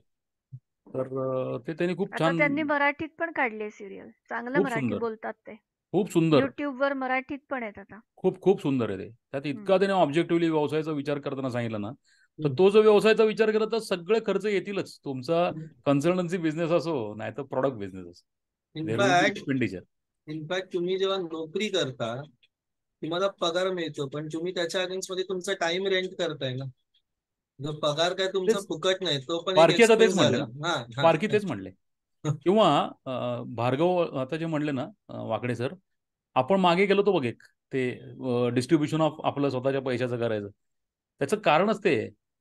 तर ते त्यांनी खूप छान त्यांनी मराठीत पण काढले सिरियल चांगलं मराठी बोलतात ते खूप सुंदर युट्यूबवर मराठीत पण आहेत आता खूप खूप सुंदर आहे ते त्यात इतका त्याने ऑब्जेक्टिव्हली व्यवसायाचा विचार करताना सांगितलं ना तर तो जो व्यवसायाचा विचार केला तर सगळे खर्च येतीलच तुमचा कन्सल्टन्सी बिझनेस असो नाही तर प्रॉडक्ट बिझनेस असो एक्सपेंडिचर इनफॅक्ट तुम्ही जेव्हा नोकरी करता तुम्हाला पगार मिळतो पण तुम्ही त्याच्या अगेन्स्ट मध्ये तुमचा टाइम रेंट करताय ना जो पगार काय तुमचा फुकट नाही तो पण आता तेच म्हणले पारखी तेच म्हणले किंवा भार्गव आता जे म्हणले ना वाकडे सर आपण मागे गेलो तो बघ एक ते डिस्ट्रीब्युशन ऑफ आपलं स्वतःच्या पैशाचं करायचं त्याचं कारणच ते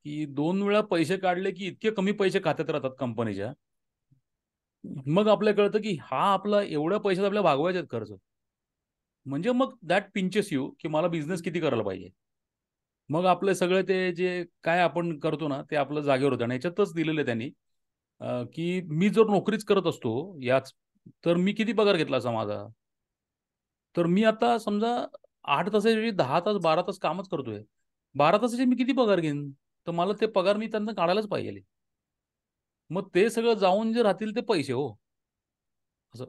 की दोन वेळा पैसे काढले की इतके कमी पैसे खात्यात राहतात कंपनीच्या मग आपल्याला कळतं की हा आपला एवढ्या पैशात आपल्या भागवायच्यात खर्च म्हणजे मग दॅट पिंचेस यू की मला बिझनेस किती करायला पाहिजे मग आपले सगळे ते जे काय आपण करतो ना ते आपलं जागेवर होतं आणि याच्यातच दिलेलं त्यांनी की मी जर नोकरीच करत असतो याच तर मी किती पगार घेतला असा माझा तर मी आता समजा आठ तासाच्या दहा तास बारा तास कामच करतोय बारा तासाचे मी किती पगार घेईन तर मला ते पगार मी त्यांना काढायलाच पाहिजे मग ते सगळं जाऊन जे राहतील ते पैसे हो असं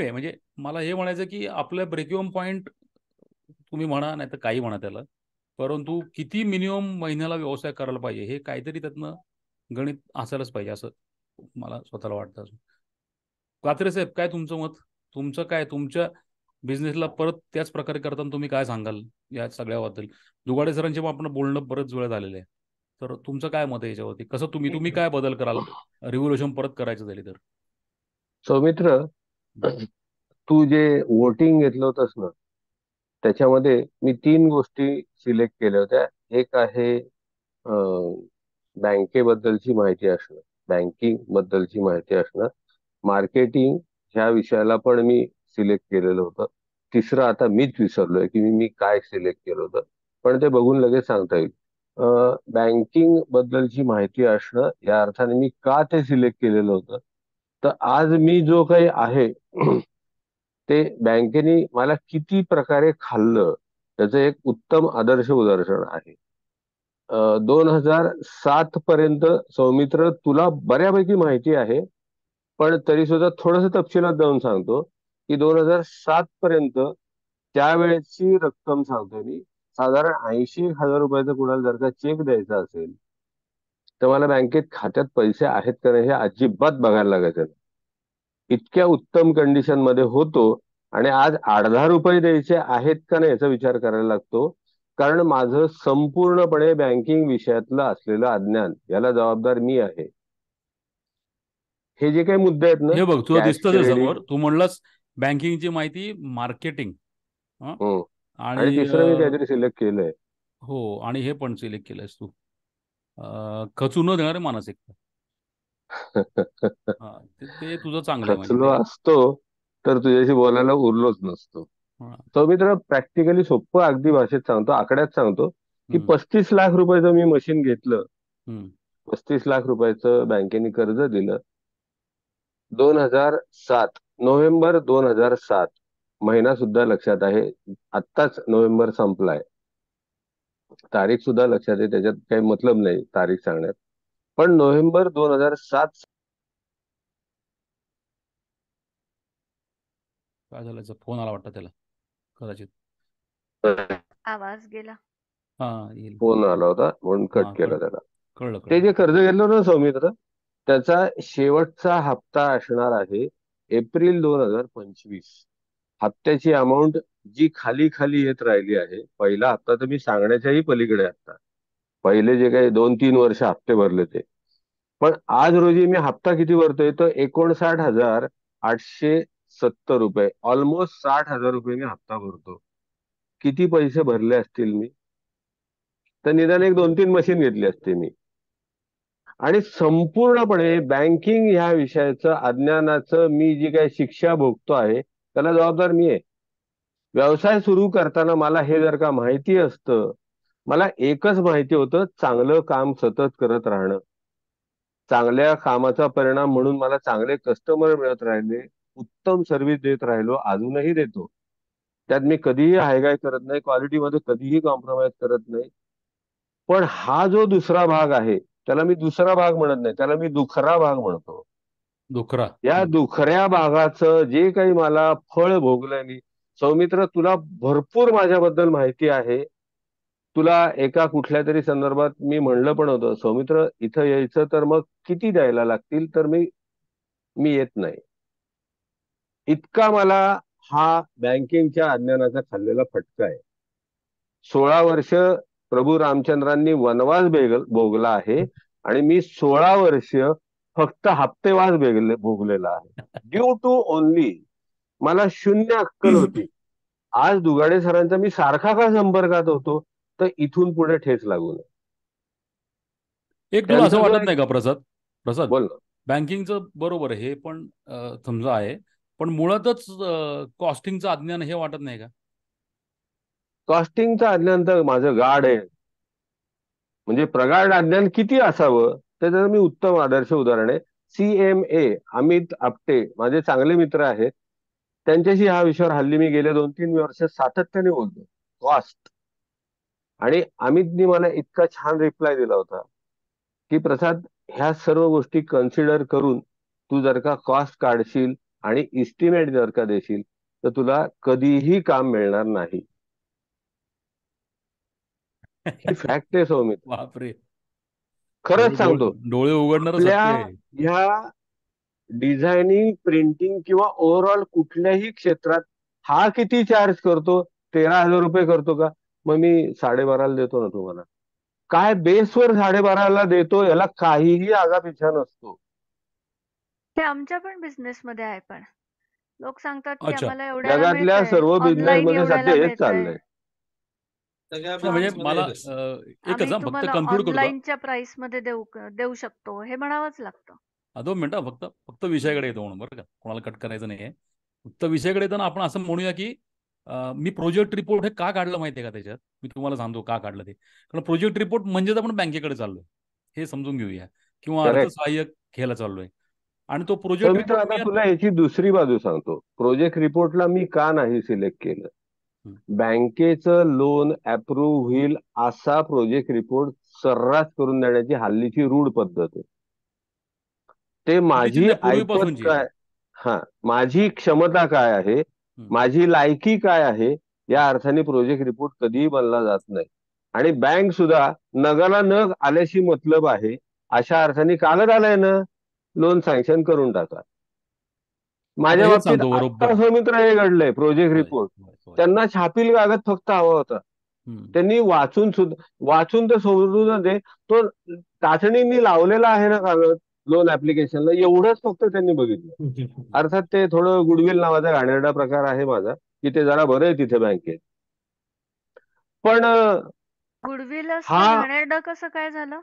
आहे म्हणजे मला हे म्हणायचं की आपल्या ब्रेकिवम पॉईंट तुम्ही म्हणा नाही तर काही म्हणा त्याला परंतु किती मिनिमम महिन्याला व्यवसाय करायला पाहिजे हे काहीतरी त्यातनं गणित असायलाच पाहिजे असं मला स्वतःला वाटतं अजून कात्रे साहेब काय तुमचं मत तुमचं काय तुमच्या बिझनेसला परत त्याच प्रकारे करताना तुम्ही काय सांगाल या सगळ्याबद्दल दुगाडे सरांचे आपण बोलणं बरंच वेळ झालेलं आहे तर तुमचं काय मत आहे याच्यावरती कसं तुम्ही तुम्ही काय बदल कराल रिव्होल्युशन परत करायचं झाली तर सौमित्र तू जे वोटिंग घेतलं होतंस ना त्याच्यामध्ये मी तीन गोष्टी सिलेक्ट केल्या होत्या एक आहे बँकेबद्दलची माहिती असणं बँकिंग बद्दलची माहिती असणं मार्केटिंग ह्या विषयाला पण मी सिलेक्ट केलेलं होतं तिसरं आता मीच विसरलोय की मी काय सिलेक्ट केलं होतं पण ते बघून लगेच सांगता येईल बँकिंग बद्दलची माहिती असणं या अर्थाने मी का ते सिलेक्ट केलेलं होतं तर आज मी जो काही आहे ते बँकेने मला किती प्रकारे खाल्लं त्याचं एक उत्तम आदर्श उदाहरण आहे दोन हजार सात पर्यंत सौमित्र तुला बऱ्यापैकी माहिती आहे पण तरी सुद्धा थोडस तपशिलात जाऊन सांगतो की दोन हजार सात पर्यंत त्यावेळेची रक्कम सांगतो मी साधारण ऐंशी हजार रुपयाचा कुणाला जर का चेक द्यायचा असेल, तर मला बँकेत खात्यात पैसे आहेत का नाही हे अजिबात बघायला लागायचं इतक्या उत्तम कंडिशन मध्ये होतो आणि आज रुपये द्यायचे आहेत का नाही याचा विचार करायला लागतो. कारण माझं संपूर्णपणे बँकिंग विषयातलं असलेलं अज्ञान याला जबाबदार मी आहे. हे जे काही मुद्दे आहेत ना हे बघ तुला दिसतं समोर तू म्हणलास बँकिंगची माहिती मार्केटिंग. आणि मी सिलेक्ट केलंय हो आणि हे पण सिलेक्ट केलंयस तू खचू न देणारे मानसिक ते तुझं चांगलं म्हणजे खचलो असतो तर तुझ्याशी बोलायला उरलोच नसतो तो मी तर प्रॅक्टिकली सोपं अगदी भाषेत सांगतो आकड्यात सांगतो की पस्तीस लाख रुपयाचं मी मशीन घेतलं पस्तीस लाख रुपयाचं बँकेने कर्ज दिलं दोन हजार सात नोव्हेंबर दोन हजार सात महिना सुद्धा लक्षात आहे आत्ताच नोव्हेंबर संपलाय तारीख सुद्धा लक्षात आहे त्याच्यात काही मतलब नाही तारीख सांगण्यात पण नोव्हेंबर दोन हजार सात काय झालं फोन आला वाटत त्याला कदाचित आवाज गेला फोन आला होता म्हणून कट केला त्याला ते जे कर्ज घेतलं ना सौमित्र त्याचा शेवटचा हप्ता असणार आहे एप्रिल दोन हजार पंचवीस हप्त्याची अमाऊंट जी खाली खाली येत राहिली आहे पहिला हप्ता तर मी सांगण्याच्याही पलीकडे आता पहिले जे काही दोन तीन वर्ष हप्ते भरले ते पण आज रोजी मी हप्ता किती भरतोय तर एकोणसाठ हजार आठशे सत्तर रुपये ऑलमोस्ट साठ हजार रुपये मी हप्ता भरतो किती पैसे भरले असतील मी तर निदान एक दोन तीन मशीन घेतली असते मी आणि संपूर्णपणे बँकिंग ह्या विषयाचं अज्ञानाचं मी जी काही शिक्षा भोगतो आहे त्याला जबाबदार मी आहे व्यवसाय सुरू करताना मला हे जर का माहिती असतं मला एकच माहिती होतं चांगलं काम सतत करत राहणं चांगल्या कामाचा परिणाम म्हणून मला चांगले कस्टमर मिळत राहिले उत्तम सर्व्हिस देत राहिलो अजूनही देतो त्यात मी कधीही हायगाय करत नाही क्वालिटीमध्ये कधीही कॉम्प्रोमाइज करत नाही पण हा जो दुसरा भाग आहे त्याला मी दुसरा भाग म्हणत नाही त्याला मी दुखरा भाग म्हणतो दुखरा या दुखऱ्या भागाचं जे काही मला फळ भोगलंय मी सौमित्र तुला भरपूर माझ्याबद्दल माहिती आहे तुला एका कुठल्या तरी संदर्भात मी म्हणलं पण होतं सौमित्र इथं यायचं तर मग किती द्यायला लागतील तर मी मी येत नाही इतका मला हा बँकिंगच्या अज्ञानाचा खाल्लेला फटका आहे सोळा वर्ष प्रभू रामचंद्रांनी वनवास भोगला आहे आणि मी सोळा वर्ष फक्त हप्तेवाज भोगलेला आहे ड्यू टू ओनली मला शून्य अक्कल होती आज दुगाडे सरांचा मी सारखा का संपर्कात होतो तर इथून पुढे ठेच लागू नये एक तुला असं वाटत नाही का प्रसाद प्रसाद बोल बँकिंगचं बरोबर हे पण समजा आहे पण मुळातच कॉस्टिंगचं अज्ञान हे वाटत नाही का कॉस्टिंगचं अज्ञान तर माझं गाड आहे म्हणजे प्रगाढ अज्ञान किती असावं त्याचं मी उत्तम आदर्श उदाहरण आहे सीएमए अमित आपटे माझे चांगले मित्र आहेत त्यांच्याशी हा विषयावर हल्ली मी गेल्या दोन तीन वर्ष सातत्याने बोलतो कॉस्ट आणि अमितनी मला इतका छान रिप्लाय दिला होता की प्रसाद ह्या सर्व गोष्टी कन्सिडर करून तू जर का कॉस्ट काढशील आणि इस्टिमेट जर का देशील तर तुला कधीही काम मिळणार नाही फॅक्ट आहे सौमित बापरे खरंच सांगतो डोळे उघडणारच ह्या डिझायनिंग प्रिंटिंग किंवा ओव्हरऑल कुठल्याही क्षेत्रात हा किती चार्ज करतो तेरा हजार रुपये करतो का मग मी साडेबाराला देतो ना तुम्हाला काय बेसवर साडेबाराला देतो याला काहीही आगापिछा नसतो ते आमच्या पण बिझनेस मध्ये आहे पण लोक सांगतात की आम्हाला एवढ्या जगातल्या सर्व बिझनेस मध्ये सध्या हेच चाललंय म्हणजे मला एकच फक्त कन्क्लूड ऑनलाईनच्या प्राइस मध्ये देऊ देऊ शकतो हे म्हणावंच लागतं दोन मिनिटं फक्त फक्त विषयाकडे येतो म्हणून बरं का कोणाला कट करायचं नाहीये फक्त विषयाकडे येताना आपण असं म्हणूया की मी प्रोजेक्ट रिपोर्ट हे का काढलं माहितीये का त्याच्यात मी तुम्हाला सांगतो का काढलं ते कारण प्रोजेक्ट रिपोर्ट म्हणजेच आपण बँकेकडे चाललोय हे समजून घेऊया किंवा अर्थसहाय्य घ्यायला चाललोय आणि तो प्रोजेक्ट तुला याची दुसरी बाजू सांगतो प्रोजेक्ट रिपोर्टला मी का नाही सिलेक्ट केलं बँकेचं लोन अप्रूव्ह होईल असा प्रोजेक्ट रिपोर्ट सर्रास करून देण्याची हल्लीची रूढ पद्धत आहे ते म्हणजे माझी ऐपत काय हा माझी क्षमता काय आहे माझी लायकी काय आहे या अर्थाने प्रोजेक्ट रिपोर्ट कधीही बनला जात नाही आणि बँक सुद्धा नगाला नग आल्याशी मतलब आहे अशा अर्थाने कालच आलाय ना लोन सँक्शन करून टाका माझ्या बाबतीत मित्र हे घडलंय प्रोजेक्ट रिपोर्ट त्यांना छापील कागद फक्त हवा होता त्यांनी वाचून सुद्धा वाचून तर सोडून दे तो चाचणींनी लावलेला आहे ना कागद लोन ऍप्लिकेशनला एवढंच फक्त त्यांनी बघितलं अर्थात ते थोडं गुडविल नावाचा घाणेरडा प्रकार आहे माझा कि ते जरा बरं आहे तिथे बँकेत पण गुडविल घाणेरडा कसं काय झालं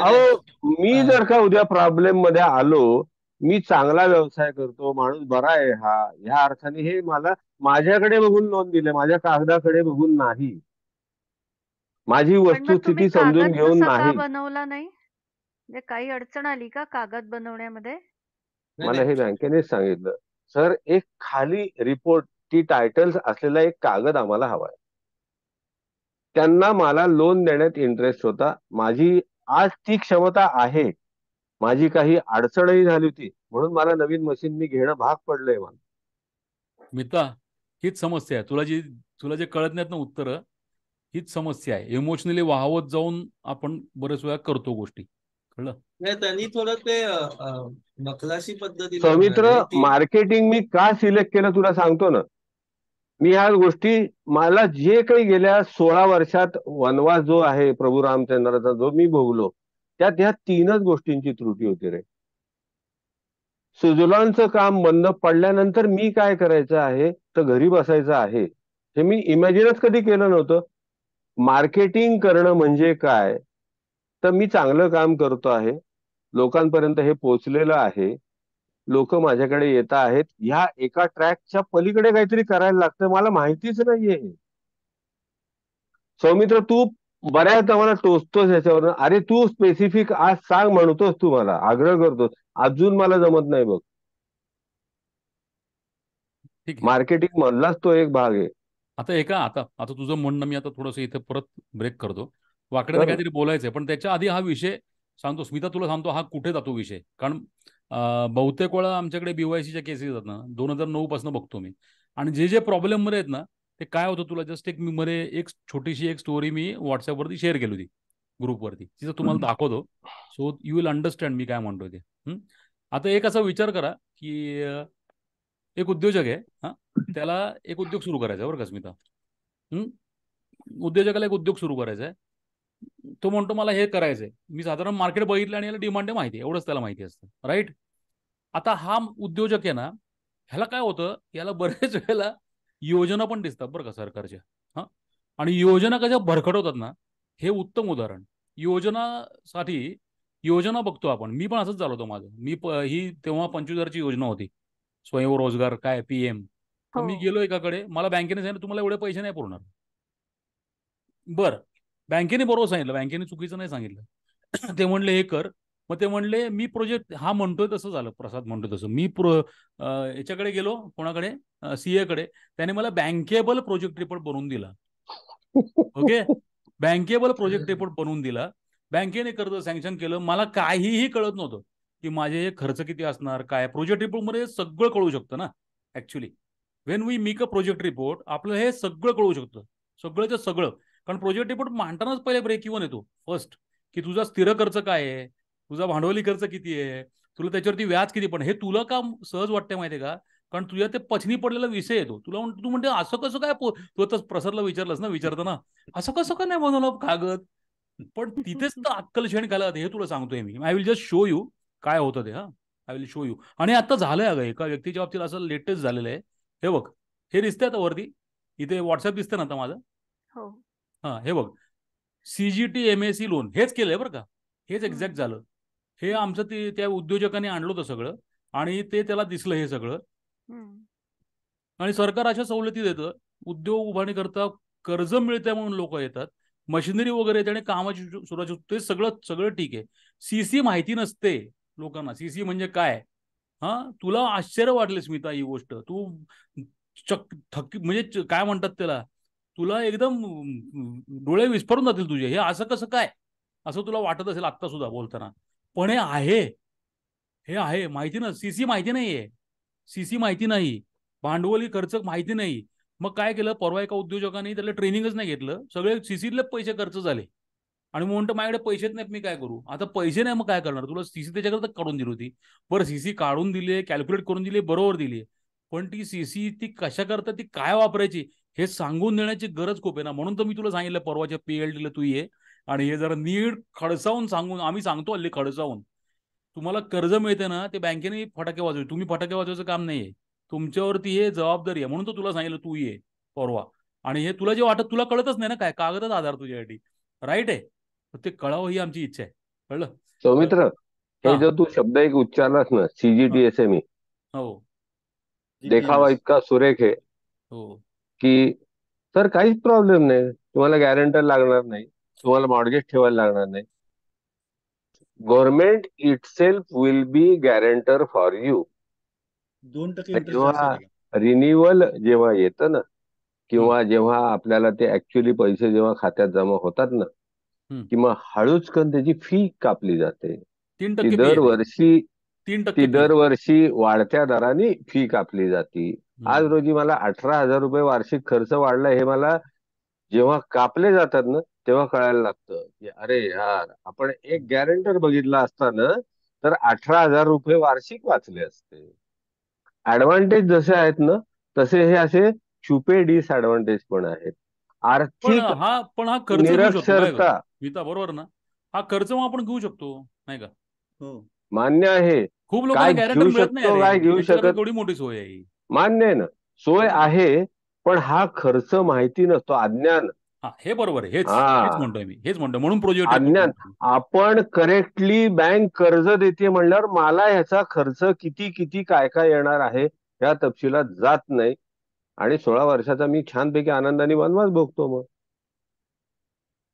अहो मी जर का उद्या प्रॉब्लेम मध्ये आलो मी चांगला व्यवसाय करतो माणूस बरा आहे हा ह्या अर्थाने हे मला माझ्याकडे बघून लोन दिले माझ्या कागदाकडे बघून नाही माझी वस्तुस्थिती समजून घेऊन नाही बनवला नाही म्हणजे काही अडचण आली का कागद बनवण्यामध्ये मला हे बँकेने सांगितलं सर एक खाली रिपोर्ट ती टायटल्स असलेला एक कागद आम्हाला हवाय त्यांना मला लोन देण्यात इंटरेस्ट होता माझी आज ती क्षमता आहे माझी काही अडचणही झाली होती म्हणून मला नवीन मशीन मी घेणं भाग पडलंय मला मिता हीच समस्या आहे तुला जी तुला जे कळत नाहीत ना उत्तरं हीच समस्या आहे इमोशनली वाहवत जाऊन आपण बरेच वेळा करतो गोष्टी कळलं त्यांनी थोडं ते नकलाशी पद्धती मित्र मार्केटिंग मी का सिलेक्ट केलं तुला सांगतो ना मी ह्या गोष्टी मला जे काही गेल्या सोळा वर्षात वनवास जो आहे प्रभू रामचंद्राचा जो मी भोगलो त्यात ह्या तीनच गोष्टींची त्रुटी होती रे स्वित्झर्लंडचं काम बंद पडल्यानंतर मी काय करायचं आहे तर घरी बसायचं आहे हे मी इमॅजिनच कधी केलं नव्हतं मार्केटिंग करणं म्हणजे काय तर मी चांगलं काम करतो आहे लोकांपर्यंत हे पोचलेलं आहे लोक माझ्याकडे येत आहेत ह्या एका ट्रॅकच्या पलीकडे काहीतरी करायला लागतं मला माहितीच नाहीये सौमित्र तू बऱ्याचदा मला टोचतोस याच्यावर अरे तू स्पेसिफिक आज सांग म्हणतोस तू मला आग्रह करतोस अजून मला जमत नाही बघ ठीक मार्केटिंग मधलाच तो एक भाग आहे आता एका आता आता तुझं म्हणणं मी आता थोडस इथे परत ब्रेक करतो वाकड्याला काहीतरी बोलायचंय पण त्याच्या आधी हा विषय सांगतो स्मिता तुला सांगतो हा कुठे जातो विषय कारण बहुतेक वेळा आमच्याकडे बीवायसीच्या केसेस येतात ना दोन हजार नऊ पासून बघतो मी आणि जे जे प्रॉब्लेम मध्ये आहेत ना ते काय होतं तुला जस्ट एक मी मध्ये एक छोटीशी एक स्टोरी मी व्हॉट्सअपवरती शेअर केली होती ग्रुपवरती तिथं तुम्हाला दाखवतो सो यू विल अंडरस्टँड मी काय म्हणतो ते आता एक असा विचार करा की एक उद्योजक आहे हा त्याला एक उद्योग सुरू करायचा बरं का स्मिता उद्योजकाला एक उद्योग सुरू करायचा आहे तो म्हणतो मला हे करायचंय मी साधारण मार्केट बघितलं आणि याला डिमांड आहे माहिती आहे एवढंच त्याला माहिती असतं राईट आता हा उद्योजक आहे ना ह्याला काय होतं याला बऱ्याच वेळेला योजना पण दिसतात बरं का सरकारच्या हा आणि योजना कशा होतात ना हे उत्तम उदाहरण योजनासाठी योजना बघतो आपण मी पण असंच झालो होतो माझं मी ही तेव्हा पंचवीस हजारची योजना होती स्वयंरोजगार काय पीएम हो। मी गेलो एकाकडे मला बँकेने सांगितलं तुम्हाला एवढे पैसे नाही पुरणार बर बँकेने बरोबर सांगितलं बँकेने चुकीचं नाही सांगितलं ते म्हणले हे कर मग ते म्हणले मी प्रोजेक्ट हा म्हणतोय तसं झालं प्रसाद म्हणतोय तसं मी प्रो याच्याकडे गेलो कोणाकडे सीए कडे त्याने मला बँकेबल प्रोजेक्ट रिपोर्ट बनवून दिला ओके बँकेबल प्रोजेक्ट रिपोर्ट बनवून दिला बँकेने कर्ज सँक्शन केलं मला काहीही कळत नव्हतं की माझे खर्च किती असणार काय प्रोजेक्ट रिपोर्टमध्ये सगळं कळू शकतं ना actually when we make a project report आपलं हे सगळं कळू शकतं सगळंच सगळं कारण प्रोजेक्ट रिपोर्ट मांडतानाच पहिले ब्रेक इव्हन येतो फर्स्ट की तुझा स्थिर खर्च काय आहे तुझा भांडवली खर्च किती आहे तुला त्याच्यावरती व्याज किती पण हे तुला का सहज वाटतंय माहिती आहे का कारण तुझ्या ते पचनी पडलेला विषय येतो तुला तू म्हणते असं कसं काय तू आता प्रसरला विचारलंस ना विचारताना असं कसं काय नाही बनवलं कागद पण तिथेच तर अक्कल शेण घालत हे तुला सांगतोय मी I will just show you काय होतं ते हा आय विल शो यू आणि आता झालंय अगं एका व्यक्तीच्या बाबतीत असं लेटेस्ट झालेलं आहे हे बघ हे दिसतंय आता वरती इथे व्हॉट्सअप दिसतं ना आता माझं हो. हा हे बघ CGT M S C loan हेच केलंय बरं का हेच एक्झॅक्ट झालं हे आमचं ते त्या उद्योजकाने आणलं होतं सगळं आणि ते त्याला दिसलं हे सगळं आणि सरकार अशा सवलती देतं उद्योग उभारणी करता कर्ज मिळते म्हणून लोक येतात मशिनरी वगैरे येते आणि कामाची सुरुवात ते सगळं सगळं ठीक आहे सीसी माहिती नसते लोकांना सीसी म्हणजे काय हा तुला आश्चर्य वाटले स्मिता ही गोष्ट तू चक थक म्हणजे काय म्हणतात त्याला तुला एकदम डोळे विस्फारून जातील तुझे हे असं कसं काय असं तुला वाटत असेल आत्ता सुद्धा बोलताना पण हे आहे हे आहे माहिती ना सीसी माहिती नाहीये सीसी माहिती नाही भांडवली खर्च माहिती नाही मग काय केलं परवा एका उद्योजकांनी त्याला ट्रेनिंगच नाही घेतलं सगळे सीतले पैसे खर्च झाले आणि मग म्हणतो माझ्याकडे पैसेच नाहीत मी काय करू आता पैसे नाही मग काय करणार तुला सीसी त्याच्याकरता काढून दिली होती बरं सीसी काढून दिली कॅल्क्युलेट करून दिली बरोबर दिली पण ती सीसी ती कशा करता ती काय वापरायची हे सांगून देण्याची गरज खूप आहे ना म्हणून तर मी तुला सांगितलं परवाच्या पीएलडीला तू ये आणि हे जरा नीट खडसावून सांगून आम्ही सांगतो हल्ली खडसावून तुम्हाला कर्ज मिळते ना ते बँकेने फटाके वाजवले तुम्ही फटाके वाजवायचं काम नाहीये तुमच्यावरती हे जबाबदारी आहे म्हणून तो तुला सांगितलं तू ये परवा आणि हे तुला जे वाटत तुला कळतच नाही ना काय कागदच आधार तुझ्यासाठी राईट आहे ते कळावं ही आमची इच्छा आहे कळलं सौमित्र हे जर तू शब्द एक उच्चारलास ना सीजीटीएसएमई e. हो देखावा e. इतका सुरेख आहे हो की सर काहीच प्रॉब्लेम नाही तुम्हाला गॅरंटर लागणार नाही तुम्हाला मॉडगेज ठेवायला लागणार नाही government self will be guarantor for you दोन टक्के जेव्हा रिन्युअल जेव्हा येतं ना किंवा जेव्हा आपल्याला ते ऍक्च्युली पैसे जेव्हा खात्यात जमा होतात ना किंवा हळूचकन त्याची फी कापली जाते ती दरवर्षी ती दरवर्षी वाढत्या दराने फी कापली जाते आज रोजी मला अठरा हजार रुपये वार्षिक खर्च वाढला हे मला जेव्हा कापले जातात ना तेव्हा कळायला लागतं की अरे यार आपण एक गॅरेंटर बघितला असताना तर अठरा हजार रुपये वार्षिक वाचले असते ऍडव्हान्टेज जसे आहेत ना तसे हे असे छुपे डिसएडव्हान्टेज पण आहेत आर्थिक हा पण हा खर्च निरक्षरता बरोबर ना हा खर्च मग आपण घेऊ शकतो नाही का हो. मान्य आहे खूप लोक काय घेऊ शकत थोडी मोठी सोय आहे मान्य आहे ना सोय आहे पण हा खर्च माहिती नसतो अज्ञान हे बरोबर हेच म्हणतोय मी हेच म्हणतो म्हणून प्रोजेक्ट आपण करेक्टली बँक कर्ज देते म्हणल्यावर मला ह्याचा खर्च किती किती काय काय येणार आहे या तपशिलात जात नाही आणि सोळा वर्षाचा मी छानपैकी आनंदाने वनवास भोगतो मग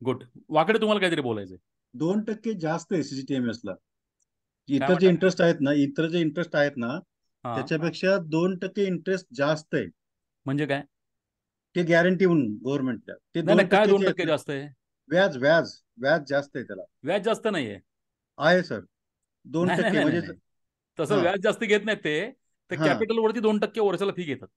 गुड वाकडे तुम्हाला काहीतरी बोलायचं दोन टक्के जास्त आहे सीसीटीएमएस ला इतर जे इंटरेस्ट आहेत ना इतर जे इंटरेस्ट आहेत ना त्याच्यापेक्षा दोन टक्के इंटरेस्ट जास्त आहे म्हणजे काय ते गॅरंटी म्हणून गव्हर्नमेंटच्या ते काय दोन टक्के जास्त आहे व्याज व्याज व्याज जास्त आहे त्याला व्याज जास्त नाहीये आहे सर दोन टक्के म्हणजे तसं व्याज जास्त घेत नाही ते तर कॅपिटल वरती दोन टक्के वर्षाला फी घेतात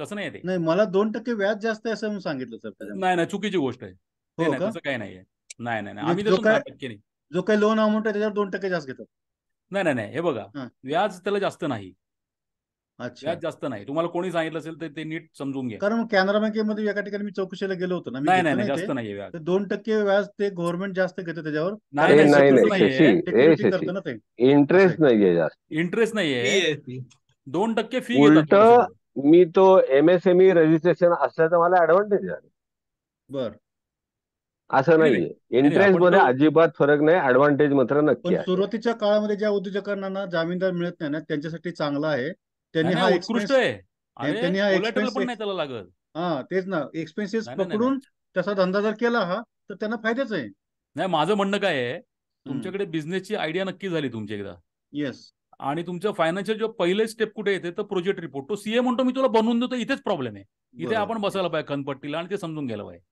तसं नाही नाही मला दोन टक्के व्याज जास्त आहे असं मी सांगितलं सर नाही नाही चुकीची गोष्ट आहे हो तसं काही नाहीये नाही नाही म्हणजे आम्ही टक्के नाही जो काही लोन अमाऊंट आहे त्याच्यावर दोन टक्के जास्त घेतात नाही नाही नाही हे बघा व्याज त्याला जास्त नाही अच्छा जास्त नाही तुम्हाला कोणी सांगितलं असेल तर ते नीट समजून घ्या कारण कॅनरा बँकेमध्ये एका ठिकाणी मी चौकशीला गेलो होतो ना मी नाही नाही जास्त नाही दोन टक्के व्याज ते गव्हर्नमेंट जास्त घेते त्याच्यावर नाही, नाही, इंटरेस्ट नाहीये जास्त इंटरेस्ट नाहीये दोन टक्के फी उलटं- मी तो एमएसएमई रजिस्ट्रेशन असल्याचं मला ऍडव्हान्टेज आहे बर असं नाही, नाहीये इंटरेस्ट मध्ये अजिबात फरक नाही ऍडव्हान्टेज मात्र नक्की सुरुवातीच्या काळामध्ये ज्या उद्योजकांना जामीनदार मिळत नाही ना त्यांच्यासाठी चांगला आहे त्यांनी हा उत्कृष्ट आहे त्यांनी हा पण नाही त्याला लागत हा तेच ना एक्सपेन्सिस पकडून त्याचा धंदा जर केला हा तर त्यांना फायद्याच आहे नाही माझं म्हणणं काय आहे तुमच्याकडे बिझनेसची आयडिया नक्की झाली तुमची एकदा येस आणि तुमचं फायनान्शियल जो पहिले स्टेप कुठे येते तर प्रोजेक्ट रिपोर्ट तो सीए म्हणतो मी तुला बनवून देतो इथेच प्रॉब्लेम आहे इथे आपण बसायला पाहिजे खनपट्टीला आणि ते समजून गेलं पाहिजे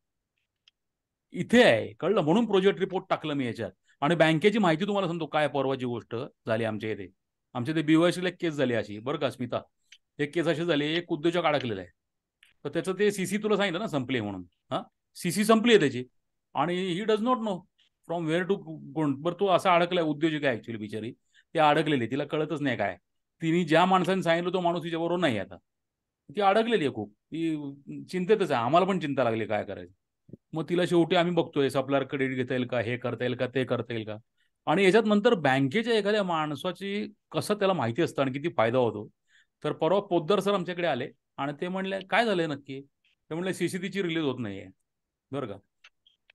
इथे आहे कळलं म्हणून प्रोजेक्ट रिपोर्ट टाकलं मी याच्यात आणि बँकेची माहिती तुम्हाला सांगतो काय परवाची गोष्ट झाली आमच्या इथे आमच्या ते बीवायसीला एक केस झाली अशी बरं का स्मिता एक केस अशी झाली एक उद्योजक अडकलेला आहे तर त्याचं ते सीसी तुला सांगितलं ना संपले म्हणून हां सीसी संपली आहे त्याची आणि he does not know from where to कोण बरं तो असा अडकलाय उद्योजक आहे ॲक्च्युली बिचारी ती अडकलेली तिला कळतच नाही काय तिने ज्या माणसाने सांगितलं तो माणूस तिच्याबरोबर नाही आता ती अडकलेली आहे खूप ती चिंतेतच आहे आम्हाला पण चिंता लागली काय करायचं मग तिला शेवटी आम्ही बघतोय सप्लायर क्रेडिट घेता येईल का हे करता येईल का ते करता येईल का आणि याच्यात नंतर बँकेच्या एखाद्या माणसाची कसं त्याला माहिती असतं आणि किती फायदा होतो तर परवा पोद्दार सर आमच्याकडे आले आणि ते म्हणले काय झालंय नक्की ते म्हणले सीसीटीची रिलीज होत नाहीये बरं का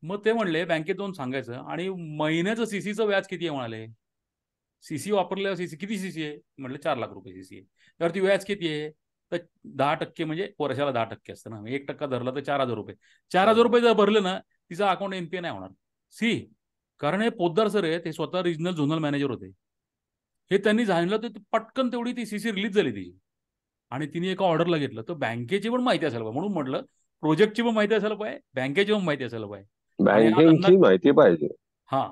मग ते म्हणले बँकेत जाऊन सांगायचं आणि महिन्याचं सीसीचं व्याज किती आहे म्हणाले सीसी वापरल्यावर सीसी किती सीसी आहे म्हटलं चार लाख रुपये सीसी आहे तर व्याज किती आहे तर दहा टक्के म्हणजे वर्षाला दहा टक्के असतं ना एक टक्का धरला तर चार हजार रुपये चार हजार रुपये जर भरले ना तिचा अकाउंट एनपीए नाही होणार सी कारण हे पोद्दार सर आहेत हे स्वतः रिजनल झोनल मॅनेजर होते हे त्यांनी जाणलं तर पटकन तेवढी ती सीसी रिलीज झाली ती आणि तिने एका ऑर्डरला घेतलं तर बँकेची पण माहिती असायला पाहिजे म्हणून म्हटलं प्रोजेक्टची पण माहिती असायला पाहिजे बँकेची पण माहिती असायला पाहिजे माहिती पाहिजे हा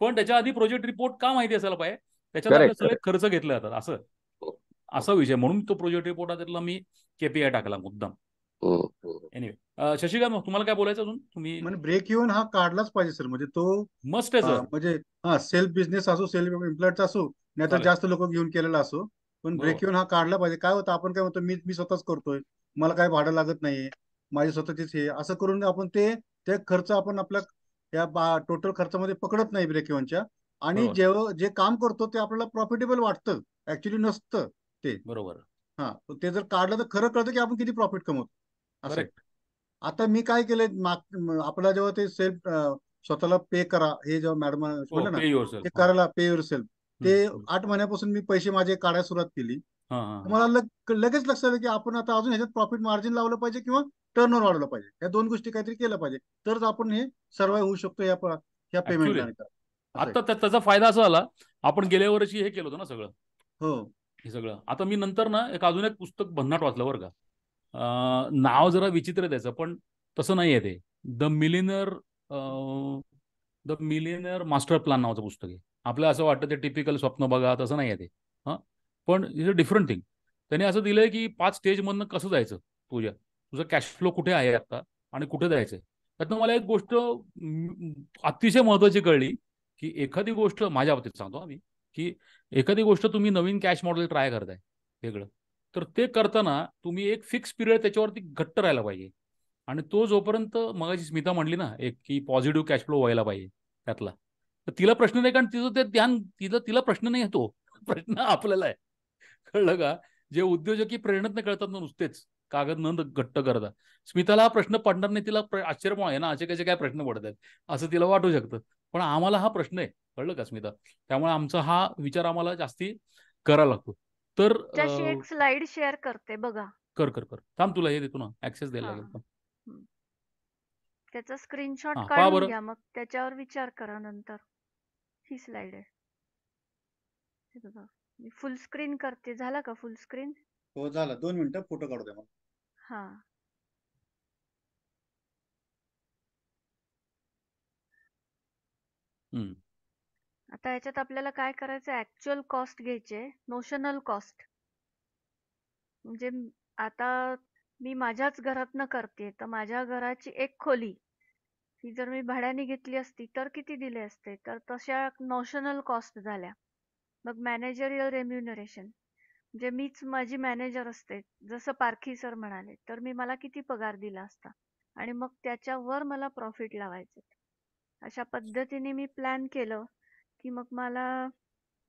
पण त्याच्या आधी प्रोजेक्ट रिपोर्ट का माहिती असायला पाहिजे त्याच्यात सगळे खर्च घेतले जातात असं असा विषय म्हणून तो प्रोजेक्ट रिपोर्ट त्यातला मी केपीआय टाकला मुद्दाम एनिवे हो, हो. शशिकांत तुम्हाला काय बोलायचं अजून तुम्ही ब्रेक इव्हन हा काढलाच पाहिजे सर म्हणजे तो मस्ट आहे सर म्हणजे हा सेल्फ बिझनेस असो सेल्फ एम्प्लॉईड असो नाही तर जास्त लोक घेऊन केलेला असो पण ब्रेक हो. इव्हन हा काढला पाहिजे काय होतं आपण काय म्हणतो मी मी स्वतःच करतोय मला काय भाडं लागत नाहीये माझे स्वतःचेच हे असं करून आपण ते ते खर्च आपण आपल्या या टोटल खर्चामध्ये पकडत नाही ब्रेक इव्हनच्या आणि जेव्हा जे काम करतो ते आपल्याला प्रॉफिटेबल वाटतं ऍक्च्युली नसतं ते बरोबर हा ते जर काढलं तर खरं कळतं की आपण किती प्रॉफिट कमवतो असे आता मी काय केलंय आपला जेव्हा ते सेल्फ स्वतःला पे करा हे जेव्हा हो, मॅडम ना ते करायला पे युअर सेल्फ ते आठ महिन्यापासून मी पैसे माझे काढायला सुरुवात केली मला लगेच लक्षात आलं की आपण आता अजून ह्याच्यात प्रॉफिट मार्जिन लावलं पाहिजे किंवा टर्न ओव्हर वाढवलं पाहिजे या दोन गोष्टी काहीतरी केलं पाहिजे तरच आपण हे सर्व्हाय होऊ शकतो या या पेमेंट आता त्याचा फायदा असा झाला आपण गेल्या वर्षी हे केलं होतं ना सगळं हो हे सगळं आता मी नंतर ना एक अजून एक पुस्तक भन्नाट वाचलं बरं का नाव जरा विचित्र त्याचं पण तसं नाही आहे ते the millionaire the millionaire master plan नावाचं पुस्तक आहे आपल्याला असं वाटतं ते टिपिकल स्वप्न बघा तसं नाही आहे ते हां पण इज अ डिफरंट थिंग त्याने असं दिलंय की पाच स्टेजमधनं कसं जायचं तुझ्या तुझं कॅश फ्लो कुठे आहे आता आणि कुठे जायचं त्यातनं मला एक गोष्ट अतिशय महत्वाची कळली की एखादी गोष्ट माझ्या बाबतीत सांगतो आम्ही की एखादी गोष्ट तुम्ही नवीन कॅश मॉडेल ट्राय करताय वेगळं तर ते करताना तुम्ही एक फिक्स पिरियड त्याच्यावरती घट्ट राहायला पाहिजे आणि तो जोपर्यंत मग स्मिता म्हणली ना एक की पॉझिटिव्ह कॅश फ्लो व्हायला पाहिजे त्यातला तर तिला प्रश्न नाही कारण तिचं ते ध्यान तिला तिला प्रश्न नाही येतो प्रश्न आपल्याला आहे कळलं का जे उद्योजकी प्रेरणा प्रेरणेत कळतात ना नुसतेच कागद न घट्ट करता स्मिताला हा प्रश्न पडणार नाही तिला आश्चर्य आहे ना असे कसे काय प्रश्न पडत आहेत असं तिला वाटू शकतं पण आम्हाला हा प्रश्न आहे कळलं का स्मिता त्यामुळे आमचा हा विचार आम्हाला जास्ती करावा लागतो तर त्याशी एक स्लाइड शेअर करते बघा कर कर कर थांब तुला हे देतो ना ऍक्सेस द्यायला लागेल त्याचा स्क्रीनशॉट काढून घ्या मग त्याच्यावर विचार करा नंतर ही स्लाइड आहे मी फुल स्क्रीन करते झाला का फुल स्क्रीन हो झालं दोन मिनिटं फोटो काढू द्या मग हा आता याच्यात आपल्याला काय करायचं actual ऍक्च्युअल कॉस्ट घ्यायची नोशनल कॉस्ट म्हणजे आता मी माझ्याच घरातनं करते तर माझ्या घराची एक खोली ही जर मी भाड्याने घेतली असती तर किती दिले असते तर तशा नोशनल कॉस्ट झाल्या मग मॅनेजरियल रेम्युनरेशन म्हणजे मीच माझी मॅनेजर असते जसं पारखी सर म्हणाले तर मी मला किती पगार दिला असता आणि मग त्याच्यावर मला प्रॉफिट लावायचे अशा पद्धतीने मी प्लॅन केलं की मग मला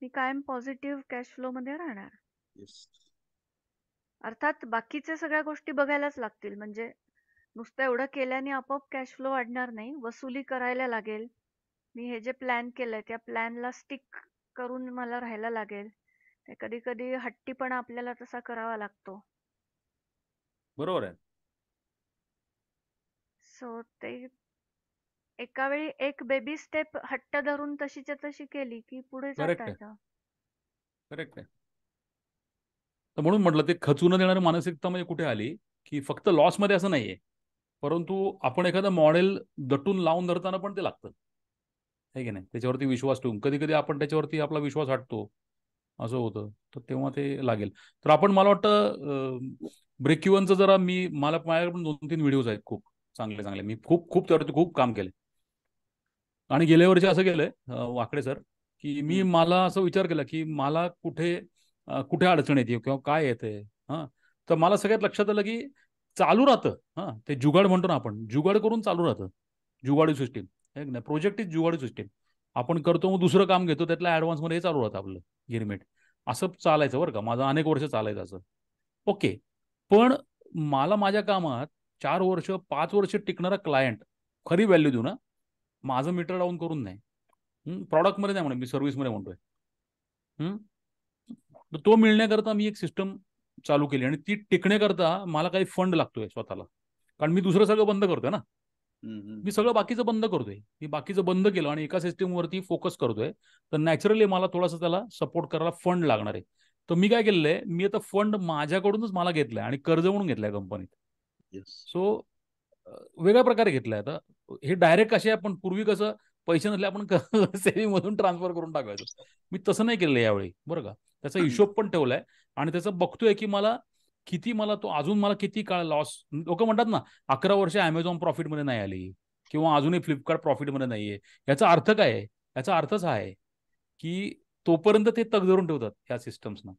मी कायम पॉझिटिव्ह कॅश फ्लो मध्ये राहणार. अर्थात बाकीच्या सगळ्या गोष्टी बघायलाच लागतील म्हणजे नुसतं एवढं केल्याने आपोआप कॅश फ्लो वाढणार नाही. वसुली करायला लागेल. मी हे जे प्लॅन केलंय त्या प्लॅनला स्टिक करून मला राहायला लागेल. कधी-कधी हट्टीपणा आपल्याला तसा करावा लागतो. बरोबर आहे. सो ते एका वेळी एक बेबी स्टेप हट्ट धरून तशीच्या तशी केली की पुढे जाता करेक्ट करेक्ट आहे तर म्हणून म्हटलं ते खचून देणारी मानसिकता म्हणजे कुठे आली की फक्त लॉस मध्ये असं नाहीये परंतु आपण एखादं मॉडेल दटून लावून धरताना पण ते लागतं आहे की नाही त्याच्यावरती विश्वास ठेवून कधी कधी आपण त्याच्यावरती आपला विश्वास हटतो असं होतं तर तेव्हा ते लागेल तर आपण मला वाटतं ब्रेक युवनचं जरा मी मला माझ्याकडे पण दोन तीन व्हिडिओज आहेत खूप चांगले चांगले मी खूप खूप त्यावरती खूप काम केले आणि गेल्या वर्षी असं केलंय वाकडे सर की मी मला असं विचार केला की मला कुठे कुठे अडचण येते किंवा काय येते हा तर मला सगळ्यात लक्षात आलं की चालू राहतं हा ते जुगाड म्हणतो ना आपण जुगाड करून चालू राहतं जुगाडू सिस्टीम ना प्रोजेक्ट इज जुगाडू सिस्टीम आपण करतो मग दुसरं काम घेतो त्यातल्या ऍडव्हान्समध्ये मध्ये चालू राहतं आपलं गिरमेट असं चालायचं बरं का माझं अनेक वर्ष चालायचं असं ओके पण मला माझ्या कामात चार वर्ष पाच वर्ष टिकणारा क्लायंट खरी व्हॅल्यू देऊ ना माझं मीटर डाऊन करून नाही प्रॉडक्ट मध्ये नाही म्हणे मी मध्ये म्हणतोय तो मिळण्याकरता मी एक सिस्टम चालू केली आणि ती टिकण्याकरता मला काही फंड लागतोय स्वतःला कारण मी दुसरं सगळं बंद करतोय ना मी सगळं बाकीचं बंद करतोय मी बाकीचं बंद केलं आणि एका सिस्टीमवरती फोकस करतोय तर नॅचरली मला थोडासा त्याला सपोर्ट करायला फंड लागणार आहे तर मी काय केलंय मी आता फंड माझ्याकडूनच मला घेतलाय आणि कर्ज म्हणून घेतलाय कंपनीत सो वेगळ्या प्रकारे घेतलाय आता हे डायरेक्ट कसे आपण पूर्वी कसं पैसे नसले आपण सेव्हिंग मधून ट्रान्सफर करून टाकायचो मी तसं नाही केलं यावेळी बरं का त्याचा हिशोब पण ठेवलाय आणि त्याचं बघतोय की मला किती मला तो अजून मला किती काळ लॉस लोक म्हणतात ना अकरा वर्ष अमेझॉन प्रॉफिटमध्ये नाही आली किंवा अजूनही फ्लिपकार्ट प्रॉफिटमध्ये नाहीये याचा अर्थ काय आहे याचा अर्थच हा आहे की तोपर्यंत ते तग धरून ठेवतात या सिस्टम्सना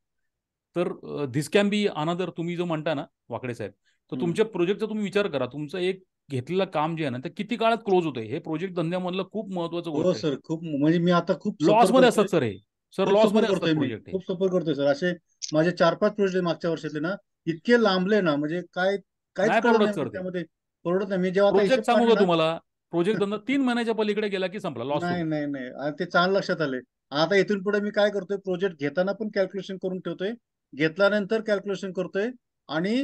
तर धिस कॅन बी अनादर तुम्ही जो म्हणता ना वाकडे साहेब तर तुमच्या प्रोजेक्टचा तुम्ही विचार करा तुमचं एक घेतलेलं काम जे आहे ना तर किती काळात क्लोज होतंय हे प्रोजेक्ट धंद्यामधलं खूप महत्वाचं हो सर खूप म्हणजे मी आता खूप लॉस मध्ये असतात सर हे सर लॉस मध्ये असतात प्रोजेक्ट खूप सपोर्ट करतोय सर असे माझे चार पाच प्रोजेक्ट मागच्या वर्षातले ना इतके लांबले ना म्हणजे काय काय प्रोडक्ट त्यामध्ये परवडत नाही मी जेव्हा प्रोजेक्ट सांगू तुम्हाला प्रोजेक्ट धंदा तीन महिन्याच्या पलीकडे गेला की संपला लॉस नाही नाही नाही ते चांगलं लक्षात आले आता इथून पुढे मी काय करतोय प्रोजेक्ट घेताना पण कॅल्क्युलेशन करून ठेवतोय घेतल्यानंतर कॅल्क्युलेशन करतोय आणि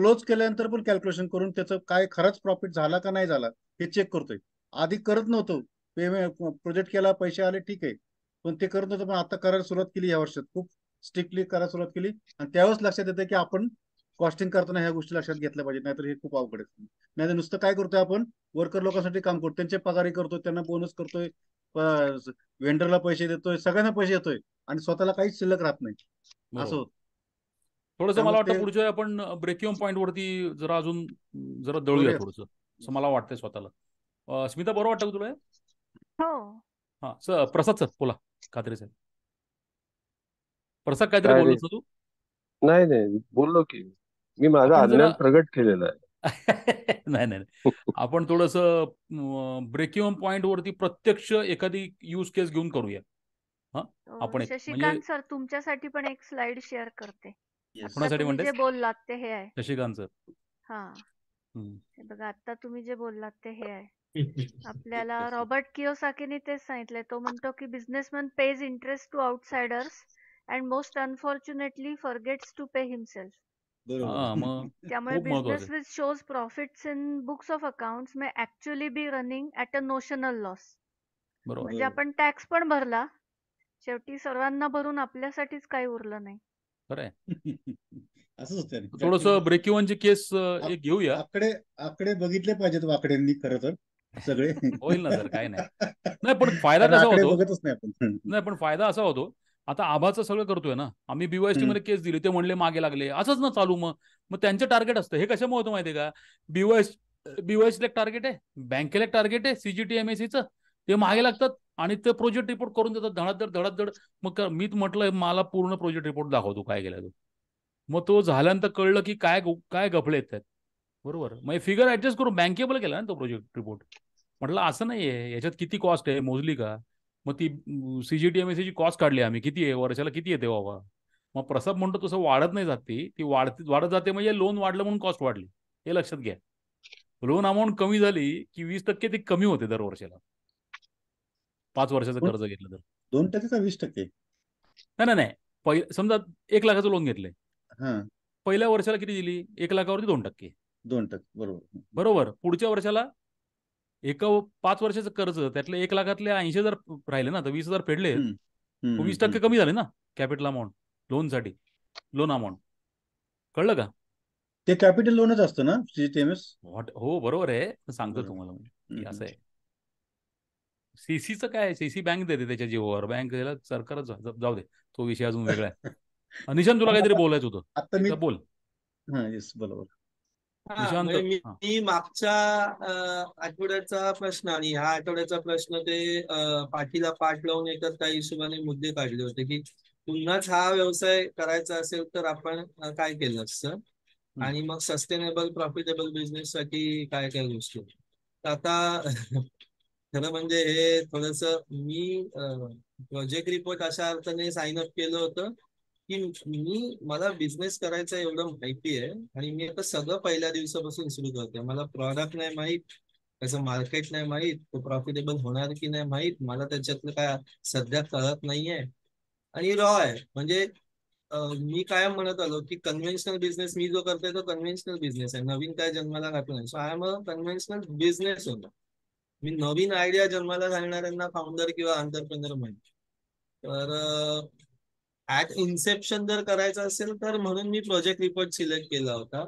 क्लोज केल्यानंतर पण कॅल्क्युलेशन करून त्याचं काय खरंच प्रॉफिट झाला का नाही झाला हे चेक करतोय आधी करत नव्हतो पेमेंट प्रोजेक्ट केला पैसे आले ठीक आहे पण ते करत नव्हतं पण आता करायला सुरुवात केली या वर्षात खूप स्ट्रिक्टली करायला सुरुवात केली आणि त्यावेळेस लक्षात येतं की आपण कॉस्टिंग करताना ह्या गोष्टी लक्षात घेतल्या पाहिजे नाहीतर हे खूप अवघड आहे नाहीतर नुसतं काय करतोय आपण वर्कर लोकांसाठी काम करतो त्यांचे पगारी करतो त्यांना बोनस करतोय वेंडरला पैसे देतोय सगळ्यांना पैसे देतोय आणि स्वतःला काहीच शिल्लक राहत नाही असं थोडस मला वाटतं पुढच्या आपण ब्रेकिंग पॉईंट वरती जरा अजून जरा दळूया थोडस असं मला वाटतंय स्वतःला स्मिता बरं वाटतं तुला हो. हा सर प्रसाद सर बोला कात्रे सर प्रसाद काहीतरी बोलत तू नाही नाही बोललो की मी माझा अज्ञान प्रगट केलेला आहे नाही नाही आपण थोडस ब्रेकिंग पॉइंट वरती प्रत्यक्ष एखादी युज केस घेऊन करूया हा हो, आपण म्हणजे शशिकांत सर तुमच्यासाठी पण एक स्लाइड शेअर करते तुम्ही जे बोललात ते हे आहे हा बघा आता तुम्ही जे बोललात ते हे आहे आपल्याला रॉबर्ट किओसाकीने तेच सांगितलंय तो म्हणतो की businessman pays interest to outsiders and most unfortunately forgets to pay himself त्यामुळे business with shows profits in books of accounts may actually be running at a notional loss म्हणजे आपण टॅक्स पण भरला शेवटी सर्वांना भरून आपल्यासाठीच काही उरलं नाही खरं असंच होत थोडस ब्रेक ची केस एक घेऊया आकडे आकडे बघितले पाहिजेत वाकड्यांनी खर तर सगळे होईल ना सर काय नाही पण फायदा कसा होतो नाही पण फायदा असा होतो आता आभाच सगळं करतोय ना आम्ही बीवायसी मध्ये केस दिली ते म्हणले मागे लागले असंच ना चालू मग मग त्यांचं टार्गेट असतं हे कशामुळे होतं माहितीये का बीवायस बीवायसीला एक टार्गेट आहे बँकेला एक टार्गेट आहे सीजीटीएमएसीचं ते मागे लागतात आणि ते प्रोजेक्ट रिपोर्ट करून देतात धडाधड धडाधड मग मी म्हटलं मला पूर्ण प्रोजेक्ट रिपोर्ट दाखवतो काय केलं तो मग तो झाल्यानंतर कळलं की काय काय गफळे येत आहेत बरोबर मग फिगर ऍडजस्ट करून बँकेबल केला ना तो प्रोजेक्ट रिपोर्ट म्हटलं असं नाही आहे याच्यात किती कॉस्ट आहे मोजली का मग ती सीजीटीएमएसीची कॉस्ट काढली आम्ही किती आहे वर्षाला किती येते बाबा मग प्रसाद म्हणतो तसं वाढत नाही जाते ती वाढती वाढत जाते म्हणजे लोन वाढलं म्हणून कॉस्ट वाढली हे लक्षात घ्या लोन अमाऊंट कमी झाली की वीस टक्के ती कमी होते दरवर्षाला पाच वर्षाचं कर्ज घेतलं तर दोन टक्के वीस टक्के नाही नाही समजा एक लाखाचं लोन घेतलंय पहिल्या वर्षाला किती दिली एक लाखावरती दोन टक्के दोन टक्के बरोबर बरोबर पुढच्या वर्षाला एका पाच वर्षाचं कर्ज त्यातले एक लाखातले ऐंशी हजार राहिले ना तर वीस हजार फेडले वीस टक्के कमी झाले ना कॅपिटल अमाऊंट लोन साठी लोन अमाऊंट कळलं का ते कॅपिटल लोनच असतं ना हो बरोबर आहे सांगतो तुम्हाला म्हणजे. असं आहे सीसीचं काय सीसी बँक देते त्याच्या जीवावर बँक दिला सरकारच जाऊ दे तो विषय अजून वेगळा आहे निशांत तुला काहीतरी बोलायचं होतं आता मी बोल बरोबर म्हणजे मी मागच्या आठवड्याचा प्रश्न आणि ह्या आठवड्याचा प्रश्न ते पाठीला पाठ लावून एकच काही हिशोबाने मुद्दे काढले होते की पुन्हाच हा व्यवसाय करायचा असेल तर आपण काय केलं असतं आणि मग सस्टेनेबल प्रॉफिटेबल बिझनेस साठी काय काय गोष्टी आता खरं म्हणजे हे थोडस मी प्रोजेक्ट रिपोर्ट अशा अर्थाने साइन अप केलं होतं की मी मला बिझनेस करायचा एवढं माहिती आहे आणि मी आता सगळं पहिल्या दिवसापासून सुरू करते मला प्रॉडक्ट नाही माहीत त्याचं मार्केट नाही माहीत तो प्रॉफिटेबल होणार की नाही माहीत मला त्याच्यातलं काय सध्या कळत नाहीये आणि रॉ आहे म्हणजे मी काय म्हणत आलो की कन्व्हेन्शनल बिझनेस मी जो करतोय तो कन्व्हेन्शनल बिझनेस आहे नवीन काय जन्माला घातलं नाही so I am a conventional business होता मी नवीन आयडिया जन्माला घालणाऱ्यांना फाउंडर किंवा आंतरप्रेनर म्हणतो तर ऍट इन्सेप्शन जर करायचं असेल तर म्हणून मी प्रोजेक्ट रिपोर्ट सिलेक्ट केला होता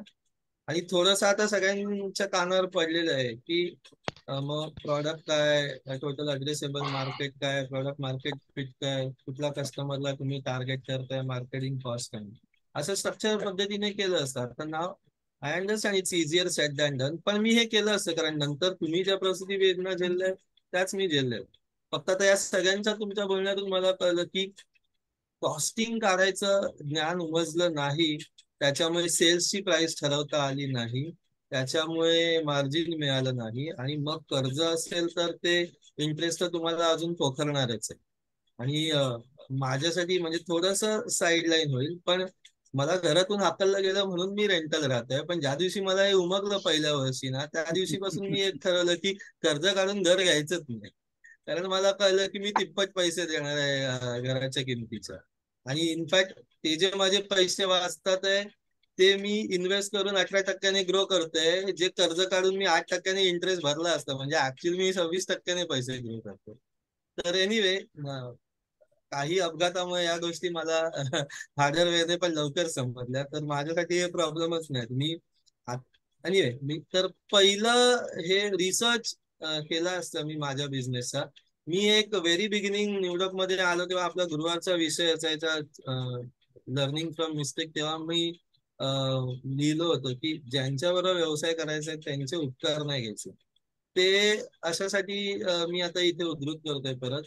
आणि थोडस आता सगळ्यांच्या कानावर पडलेलं आहे की मग प्रॉडक्ट काय टोटल अड्रेसेबल मार्केट काय प्रॉडक्ट मार्केट फिट काय कुठल्या कस्टमरला तुम्ही टार्गेट करताय मार्केटिंग कॉस्ट काय असं स्ट्रक्चर पद्धतीने केलं असतात तर नाव I understand it's easier said than done पण मी हे केलं असतं कारण नंतर तुम्ही ज्या प्रसूती वेदना झेलल्या त्याच मी झेलल्या फक्त आता या सगळ्यांच्या तुमच्या बोलण्यातून मला कळलं की कॉस्टिंग काढायचं ज्ञान उमजलं नाही त्याच्यामुळे सेल्सची प्राइस ठरवता आली नाही त्याच्यामुळे मार्जिन मिळालं नाही आणि मग कर्ज असेल तर ते इंटरेस्ट तर तुम्हाला अजून पोखरणारच आहे आणि माझ्यासाठी म्हणजे थोडस साईड लाईन होईल पण मला घरातून हाकललं गेलं म्हणून मी रेंटल राहतोय पण ज्या दिवशी मला हे उमगलं पहिल्या वर्षी ना त्या दिवशीपासून मी एक ठरवलं की कर्ज काढून घर घ्यायचंच नाही कारण मला कळलं की मी तिप्पट पैसे देणार आहे घराच्या किमतीचा आणि इनफॅक्ट ते जे माझे पैसे वाचतात आहे ते मी इन्व्हेस्ट करून अठरा टक्क्याने ग्रो करतोय जे कर्ज काढून मी आठ टक्क्याने इंटरेस्ट भरला असता म्हणजे ऍक्च्युअली मी सव्वीस टक्क्याने पैसे ग्रो करतो तर एनिवे काही अपघातामुळे या गोष्टी मला हार्डर वेळे पण लवकर संपल्या तर माझ्यासाठी हे प्रॉब्लेमच नाही मी आणि मी तर पहिलं हे रिसर्च केला असतं मी माझ्या बिझनेसचा मी एक व्हेरी बिगिनिंग न्यूडॉक मध्ये आलो तेव्हा आपला गुरुवारचा विषय असायचा लर्निंग फ्रॉम मिस्टेक तेव्हा मी लिहिलो होतो की ज्यांच्याबरोबर व्यवसाय करायचा त्यांचे उपकार नाही घ्यायचे ते अशासाठी मी आता इथे उद्धृत करतोय परत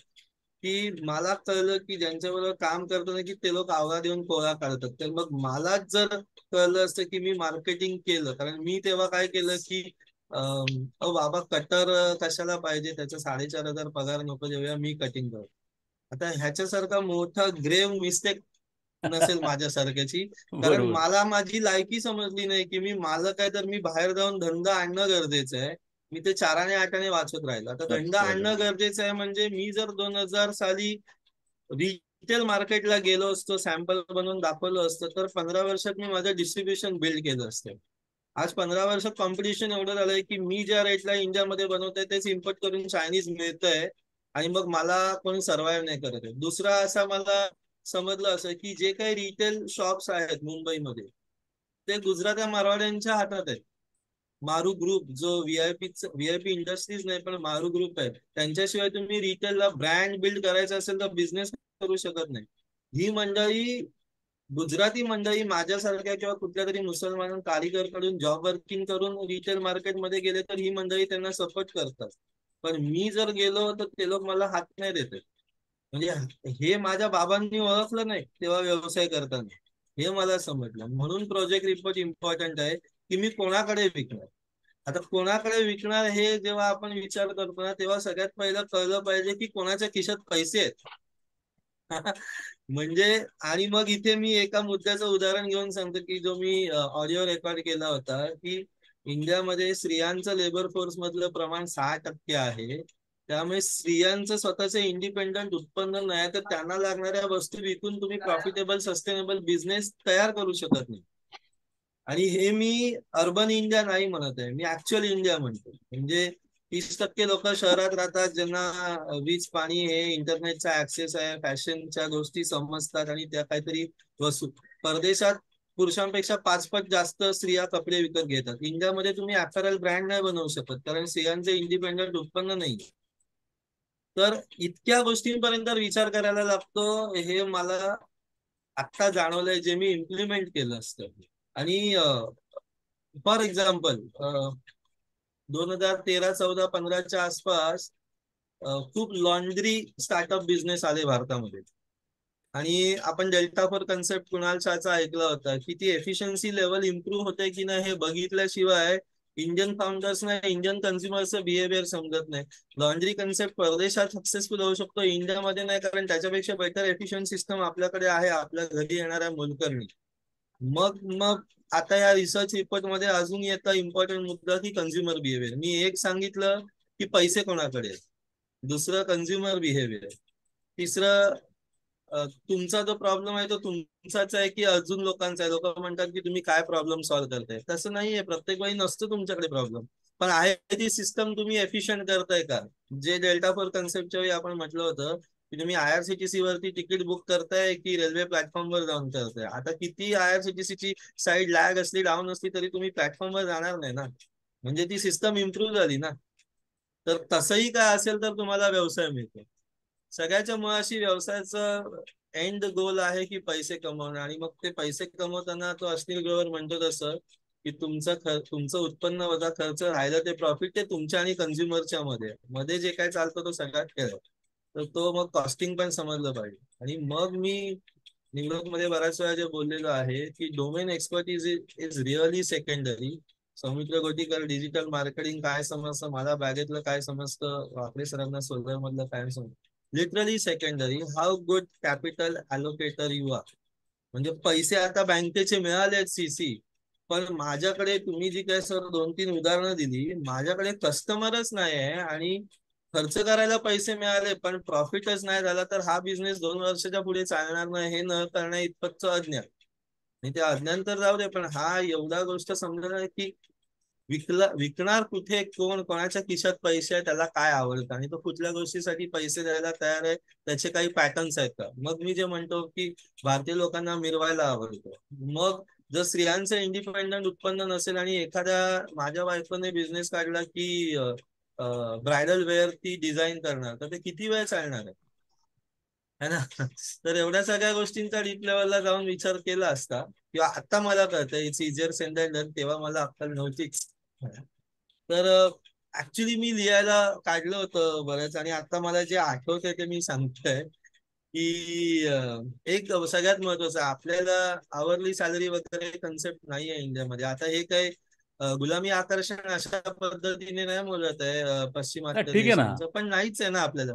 की मला कळलं की बरोबर काम नाही की ते लोक आवरा देऊन कोळा काढतात तर मग मला जर कळलं असतं की मी मार्केटिंग केलं कारण मी तेव्हा काय केलं की अ बाबा कटर कशाला पाहिजे त्याचा साडेचार हजार पगार नको जेव्हा मी कटिंग करतो आता ह्याच्यासारखा मोठा ग्रेव मिस्टेक नसेल माझ्यासारख्याची कारण मला माझी लायकी समजली नाही की मी मला काय तर मी बाहेर जाऊन धंदा आणणं गरजेचं आहे मी ते चाराने आठाने वाचत राहिलो आता दंड आणणं गरजेचं आहे म्हणजे मी जर दोन हजार साली रिटेल मार्केटला गेलो असतो सॅम्पल बनवून दाखवलं असतं तर पंधरा वर्षात मी माझं डिस्ट्रीब्युशन बिल्ड केलं असतं आज पंधरा वर्षात कॉम्पिटिशन एवढं झालंय की मी ज्या रेटला इंडियामध्ये बनवत आहे तेच इम्पोर्ट करून चायनीज मिळतंय आणि मग मला कोणी सर्व्हाइव्ह नाही करत आहे दुसरा असा मला समजलं असं की जे काही रिटेल शॉप्स आहेत मुंबईमध्ये ते गुजरात्या मारवाड्यांच्या हातात आहेत मारू ग्रुप जो व्हीआयपी व्हीआयपी इंडस्ट्रीज नाही पण मारू ग्रुप आहे त्यांच्याशिवाय तुम्ही रिटेलला ब्रँड बिल्ड करायचा असेल तर बिझनेस करू शकत नाही ही मंडळी गुजराती मंडळी माझ्यासारख्या किंवा कुठल्या तरी मुसलमान कारीगर कडून जॉब वर्किंग करून रिटेल मार्केटमध्ये गेले तर ही मंडळी त्यांना सपोर्ट करतात पण मी जर गेलो तर ते लोक मला हात नाही देते म्हणजे हे माझ्या बाबांनी ओळखलं नाही तेव्हा व्यवसाय करताना हे मला समजलं म्हणून प्रोजेक्ट रिपोर्ट इम्पॉर्टंट आहे की मी कोणाकडे विकणार आता कोणाकडे विकणार हे जेव्हा आपण विचार करतो ना तेव्हा सगळ्यात पहिलं कळलं पाहिजे की कोणाच्या खिशात पैसे आहेत म्हणजे आणि मग इथे मी एका मुद्द्याचं उदाहरण घेऊन सांगतो की जो मी ऑडिओ रेकॉर्ड केला होता की इंडियामध्ये स्त्रियांचं लेबर फोर्स मधलं प्रमाण सहा टक्के आहे त्यामुळे स्त्रियांचं स्वतःचे इंडिपेंडंट उत्पन्न नाही तर त्यांना लागणाऱ्या वस्तू विकून तुम्ही प्रॉफिटेबल सस्टेनेबल बिझनेस तयार करू शकत नाही आणि हे मी अर्बन इंडिया नाही म्हणत आहे मी ऍक्च्युअल इंडिया म्हणतो म्हणजे तीस टक्के लोक शहरात राहतात ज्यांना वीज पाणी हे इंटरनेटचा ऍक्सेस आहे फॅशनच्या गोष्टी समजतात आणि त्या काहीतरी वस्तू परदेशात पुरुषांपेक्षा पाच पट जास्त स्त्रिया कपडे विकत घेतात इंडियामध्ये तुम्ही अपॅरल ब्रँड नाही बनवू शकत कारण स्त्रियांचे इंडिपेंडंट उत्पन्न नाही तर इतक्या गोष्टींपर्यंत विचार करायला लागतो हे मला आत्ता जाणवलंय जे मी इम्प्लिमेंट केलं असतं आणि फॉर एक्झाम्पल दोन हजार तेरा चौदा पंधराच्या आसपास खूप लॉन्ड्री स्टार्टअप बिझनेस आले भारतामध्ये आणि आपण डेल्टा फॉर कन्सेप्ट कुणाल शाहचा ऐकलं होतं की ती एफिशियन्सी लेवल इम्प्रूव्ह होते की नाही हे बघितल्याशिवाय इंडियन फाउंडर्सना इंडियन कन्झ्युमरचं बिहेवियर समजत नाही लॉन्ड्री कन्सेप्ट परदेशात सक्सेसफुल होऊ शकतो इंडियामध्ये नाही कारण त्याच्यापेक्षा बेटर एफिशियंट सिस्टम आपल्याकडे आहे आपल्या घरी येणाऱ्या मुलकर्णी मग मग आता या रिसर्च रिपोर्ट मध्ये अजून येतं इम्पॉर्टंट मुद्दा की कन्झ्युमर बिहेवियर मी एक सांगितलं की पैसे कोणाकडे दुसरं कन्झ्युमर बिहेवियर तिसरं तुमचा जो प्रॉब्लेम आहे तो तुमचाच आहे की अजून लोकांचा आहे लोक म्हणतात की तुम्ही काय प्रॉब्लेम सॉल्व्ह करताय तसं नाहीये प्रत्येक वेळी नसतं तुमच्याकडे प्रॉब्लेम पण आहे ती सिस्टम तुम्ही एफिशियंट करताय का जे डेल्टा फोर कन्सेप्टच्या वेळी आपण म्हटलं होतं की तुम्ही आयआरसीटीसी वरती तिकीट बुक करताय की रेल्वे प्लॅटफॉर्मवर जाऊन करताय आता किती आयआरसीटीसी ची साईड लॅग असली डाऊन असली तरी तुम्ही प्लॅटफॉर्मवर जाणार नाही ना म्हणजे ती सिस्टम इम्प्रूव्ह झाली ना तर तसंही काय असेल तर तुम्हाला व्यवसाय मिळतो सगळ्याच्या मुळाशी व्यवसायाचं एंड गोल आहे की पैसे कमवणं आणि मग ते पैसे कमवताना तो अश्लील ग्रोवर म्हणतो तसं की तुमचं खर्च तुमचं उत्पन्न वजा खर्च राहिलं ते प्रॉफिट ते तुमच्या आणि कन्झ्युमरच्या मध्ये मध्ये जे काय चालतं तो सगळ्यात खेळ तर तो मग कॉस्टिंग पण समजलं पाहिजे आणि मग मी न्यूयॉर्क मध्ये बऱ्याच वेळा जे बोललेलो आहे की domain expert is really secondary Saumitra Gotikar digital marketing काय समजतं मला बॅगेतलं काय समजतं वापरे सरांना सोलर मधलं काय समजतं literally secondary how good capital allocator you are म्हणजे पैसे आता बँकेचे मिळाले सीसी पण माझ्याकडे तुम्ही जी काय सर दोन तीन उदाहरणं दिली माझ्याकडे कस्टमरच नाही आहे आणि खर्च करायला पैसे मिळाले पण प्रॉफिटच नाही झाला तर हा बिझनेस दोन वर्षाच्या पुढे चालणार नाही हे न करण्या इतपतच अज्ञान आणि ते अज्ञान तर जाऊ दे पण हा एवढा गोष्ट समजणार की विकला विकणार कुठे कोण कोणाच्या खिशात पैसे आहे त्याला काय आवडतं आणि तो कुठल्या गोष्टीसाठी पैसे द्यायला तयार आहे त्याचे काही पॅटर्न्स आहेत का मग मी जे म्हणतो की भारतीय लोकांना मिरवायला आवडतं मग जर स्त्रियांचं इंडिपेंडंट उत्पन्न नसेल आणि एखाद्या माझ्या बायकोने बिझनेस काढला की ब्रायडल वेअर ती डिझाईन करणार तर ते किती वेळ चालणार आहे है ना तर एवढ्या सगळ्या गोष्टींचा डीप लेवलला जाऊन विचार केला असता किंवा आता मला कळतं इट्स इजियर सेंडर तेव्हा मला अक्कल नव्हतीच तर ऍक्च्युली मी लिहायला काढलं होतं बरंच आणि आता मला जे आठवतंय ते मी सांगतोय की एक सगळ्यात महत्वाचं आपल्याला आवरली सॅलरी वगैरे कन्सेप्ट नाही आहे इंडियामध्ये आता हे काही गुलामी आकर्षण अशा पद्धतीने नाही बोलत आहे ना पण नाहीच आहे ना आपल्याला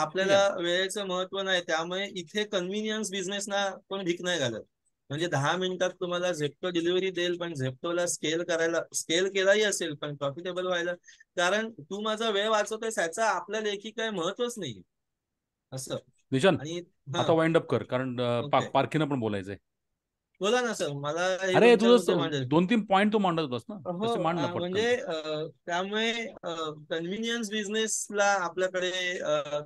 आपल्याला वेळेचं महत्व नाही त्यामुळे इथे कन्व्हिनियन्स बिझनेसना पण भीक नाही घालत म्हणजे दहा मिनिटात तुम्हाला झेप्टो डिलिव्हरी देईल पण झेप्टोला स्केल करायला स्केल केलाही असेल पण प्रॉफिटेबल व्हायला कारण तू माझा वेळ वाचवतोय त्याचा आपल्या लेखी काही महत्वच नाही असं आणि आता वाइंड अप कर कारण पारखीनं पण बोलायचंय बोला ना सर मला अरे दोन तीन पॉइंट तू मांडत बस ना हो, म्हणजे त्यामुळे कन्व्हिनियन्स बिझनेसला आपल्याकडे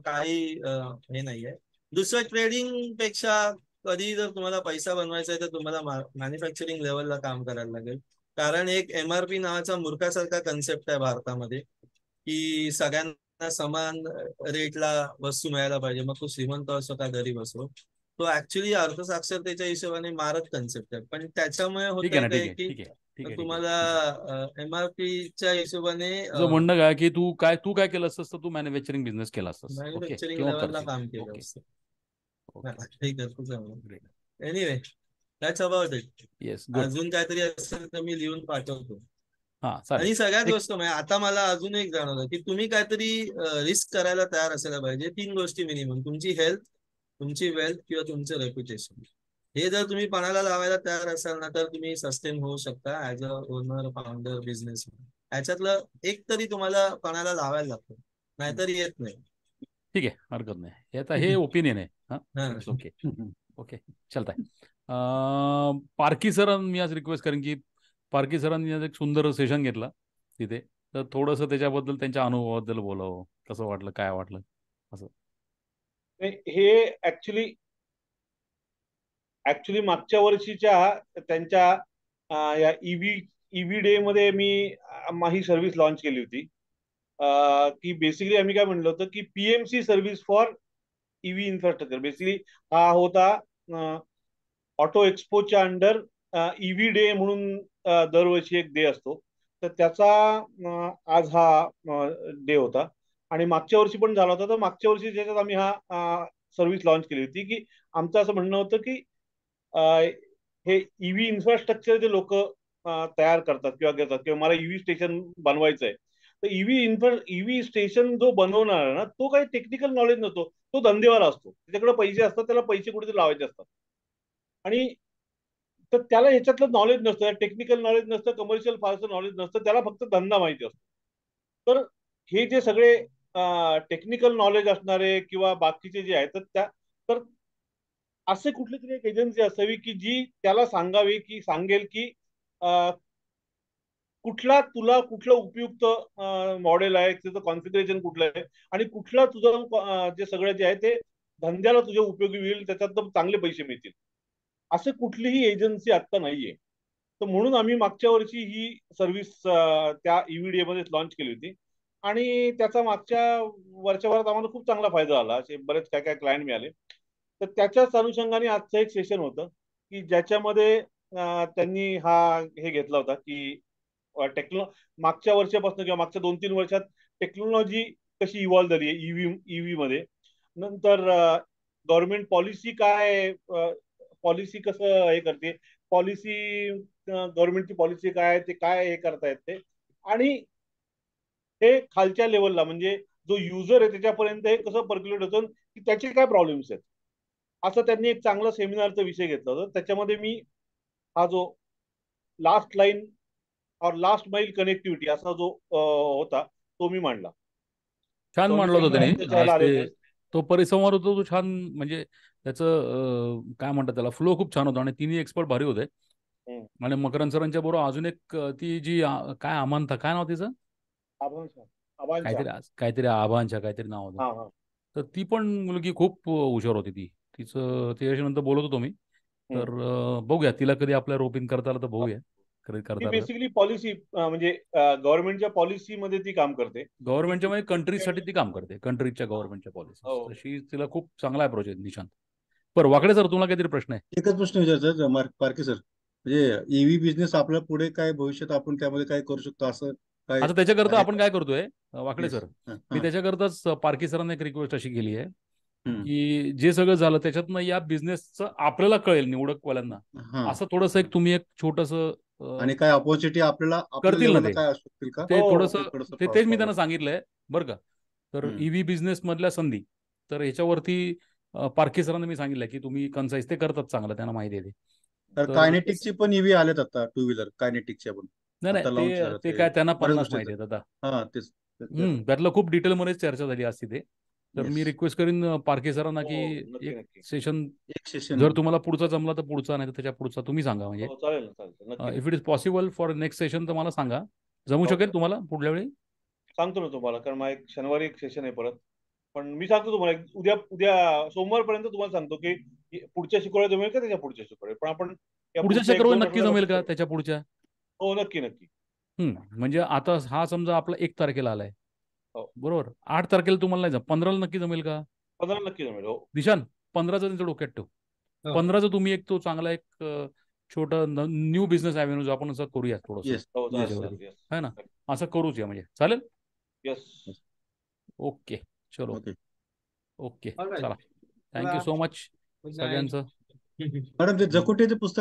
काही हे नाहीये दुसऱ्या ट्रेडिंग पेक्षा कधी जर तुम्हाला पैसा बनवायचा आहे तर तुम्हाला मॅन्युफॅक्चरिंग लेवलला काम करायला लागेल कारण एक एमआरपी नावाचा मूर्खासारखा कन्सेप्ट आहे भारतामध्ये की सगळ्यांना समान रेटला वस्तू मिळायला पाहिजे मग तू श्रीमंत असो का गरीब असो तो ऍक्च्युली अर्थसाक्षरतेच्या हिशोबाने मारत कन्सेप्ट आहे पण त्याच्यामुळे होत की तुम्हाला एमआरपीच्या हिशोबाने म्हणणं काय की तू काय तू काय केलं असतं तू मॅन्युफॅक्चरिंग बिझनेस केला असतं काम केलं असतं एनिवे त्याच अबाउट अजून काहीतरी असेल तर मी लिहून पाठवतो आणि सगळ्यात गोष्ट म्हणजे आता मला अजून एक जाणवलं की तुम्ही काहीतरी रिस्क करायला तयार असायला पाहिजे तीन गोष्टी मिनिमम तुमची हेल्थ तुमची वेल्थ किंवा तुमचं रेप्युटेशन हे जर तुम्ही पणाला लावायला तयार असाल ना तर तुम्ही सस्टेन होऊ शकता as a owner founder business याच्यातलं एक तरी तुम्हाला पणाला लावायला लागतं नाहीतर येत नाही ठीक आहे हरकत नाही आता हे ओपिनियन आहे ओके ओके चलताय पारकी सरन मी आज रिक्वेस्ट करेन की पारकी सरांनी आज एक सुंदर सेशन घेतला तिथे तर थोडंसं त्याच्याबद्दल त्यांच्या अनुभवाबद्दल बोलावं कसं वाटलं काय वाटलं असं हे ऍक्च्युली ऍक्च्युली मागच्या वर्षीच्या त्यांच्या या ईव्ही ईव्ही डे मध्ये मी ही सर्व्हिस लॉन्च केली होती की बेसिकली आम्ही काय म्हणलं होतं की PMC service for EV infrastructure basically हा होता ऑटो एक्सपोच्या अंडर ईव्ही डे म्हणून दरवर्षी एक डे असतो तर त्याचा आज हा डे होता आणि मागच्या वर्षी पण झाला होता तर मागच्या वर्षी ज्याच्यात आम्ही हा सर्व्हिस लॉन्च केली होती की आमचं असं म्हणणं होतं की हे ईव्ही e इन्फ्रास्ट्रक्चर जे लोक तयार करतात किंवा घेतात किंवा मला ईव्ही e स्टेशन बनवायचं आहे तर ईव्ही इन्फ्रा ईव्ही स्टेशन जो बनवणार ना तो काही टेक्निकल नॉलेज नसतो तो धंदेवाला असतो त्याच्याकडे पैसे असतात त्याला पैसे कुठेतरी लावायचे असतात आणि तर त्याला ह्याच्यातलं नॉलेज नसतं टेक्निकल नॉलेज नसतं कमर्शियल फारसं नॉलेज नसतं त्याला फक्त धंदा माहिती असतो तर हे जे सगळे टेक्निकल नॉलेज असणारे किंवा बाकीचे जे आहेत त्या तर असे कुठली तरी एक एजन्सी असावी की जी त्याला सांगावी की सांगेल की कुठला तुला कुठलं उपयुक्त मॉडेल आहे त्याचं कॉन्फिगरेशन कुठलं आहे आणि कुठला तुझं जे सगळं जे आहे ते धंद्याला तुझ्या उपयोगी होईल त्याच्यात चांगले पैसे मिळतील असे कुठलीही एजन्सी आता नाहीये तर म्हणून आम्ही मागच्या वर्षी ही सर्व्हिस त्या ईव्हीडीए मध्ये लॉन्च केली होती आणि त्याचा मागच्या वरच्या आम्हाला खूप चांगला फायदा झाला असे बरेच काय काय क्लायंट मिळाले तर त्याच्याच अनुषंगाने आजचं एक सेशन होतं की ज्याच्यामध्ये त्यांनी हा हे घेतला होता की टेक्नो मागच्या वर्षापासून किंवा मागच्या दोन तीन वर्षात टेक्नॉलॉजी कशी इव्हॉल्व्ह झाली आहे ईव्ही e ईव्ही e मध्ये नंतर गव्हर्नमेंट पॉलिसी काय पॉलिसी कसं हे करते पॉलिसी गव्हर्नमेंटची पॉलिसी काय ते काय हे करतायत ते आणि हे खालच्या लेवलला म्हणजे जो युजर आहे त्याच्यापर्यंत हे कसं पर्क्युलेट होतं की त्याचे काय प्रॉब्लेम्स आहेत असं त्यांनी एक चांगला सेमिनारचा विषय घेतला होता त्याच्यामध्ये मी हा जो लास्ट लाईन और लास्ट माईल कनेक्टिव्हिटी असा जो होता तो मी मांडला छान मांडला होता त्याने तो परिसंवाद होतो तो छान म्हणजे त्याचं काय म्हणतात त्याला फ्लो खूप छान होता आणि तिन्ही एक्सपर्ट भारी होते आणि मकरन सरांच्या बरोबर अजून एक ती जी काय आमंत काय नाव तिचं काहीतरी काहीतरी आभांच्या काहीतरी नाव तर ती पण मुलगी खूप हुशार होती ती तिचं ते नंतर बोलत होतो मी तर बघूया तिला कधी आपल्या रोपिंग करता आलं तर बघूया बेसिकली पॉलिसी म्हणजे गव्हर्नमेंटच्या मध्ये ती काम करते गव्हर्नमेंटच्या म्हणजे कंट्रीजसाठी ती काम करते कंट्रीच्या गव्हर्नमेंटच्या पॉलिसी तशी तिला खूप चांगला अप्रोच आहे निशांत पर वाकडे सर तुम्हाला काहीतरी प्रश्न आहे एकच प्रश्न विचारतो पारके सर म्हणजे ईव्ही बिझनेस आपल्या पुढे काय भविष्यात आपण त्यामध्ये काय करू शकतो असं आता त्याच्याकरता आपण काय करतोय वाकडे सर मी त्याच्याकरताच पारखी सरांना एक रिक्वेस्ट अशी केली आहे की जे सगळं झालं त्याच्यातनं या बिझनेसचं आपल्याला कळेल निवडकवाल्यांना असं थोडस एक तुम्ही एक छोटस आणि काय ऑपॉर्च्युनिटी आपल्याला करतील ना ते थोडस ते हो, तेच मी त्यांना सांगितलंय बरं का तर ईव्ही बिझनेस मधल्या संधी तर ह्याच्यावरती पारखी सरांना मी सांगितलं की तुम्ही कन्साईज ते करतात चांगलं त्यांना माहिती आहे तर कायनेटिकची पण ईव्ही आलेत आता टू व्हीलर कायनेटिकच्या पण नाही ते ते काय त्यांना पन्नास माहिती आता त्यातलं खूप डिटेल मध्ये चर्चा झाली असते ते तर मी रिक्वेस्ट करीन पारखे सरांना हो, की एक सेशन जर तुम्हाला पुढचा जमला तर पुढचा नाही तर त्याच्या पुढचा तुम्ही सांगा म्हणजे if it is possible for next session तर मला सांगा जमू हो. शकेल तुम्हाला पुढल्या वेळी सांगतो ना तुम्हाला कारण माझ्या एक शनिवारी एक सेशन आहे परत पण मी सांगतो तुम्हाला उद्या उद्या सोमवारपर्यंत तुम्हाला सांगतो की पुढच्या शुक्रवारी जमेल का त्याच्या पुढच्या शुक्रवारी पण आपण पुढच्या शुक्रवारी नक्की जमेल का त्याच्या पुढच्या हो नक्की नक्की म्हणजे आता हा समजा आपला एक तारखेला आलाय हो. बरोबर आठ तारखेला तुम्हाला नाही जम पंधराला नक्की जमेल का पंधरा नक्की जमेल हो दिशान पंधराचं त्यांचं डोक्यात ठेव हो. पंधराचा तुम्ही एक तो चांगला एक छोटा न्यू बिझनेस ऍव्हेन्यू आपण असं करूया थोडस हो, है ना असं करूच या म्हणजे चालेल ओके चलो ओके ओके चला थँक्यू सो मच सगळ्यांचं मॅडम ते पुस्तक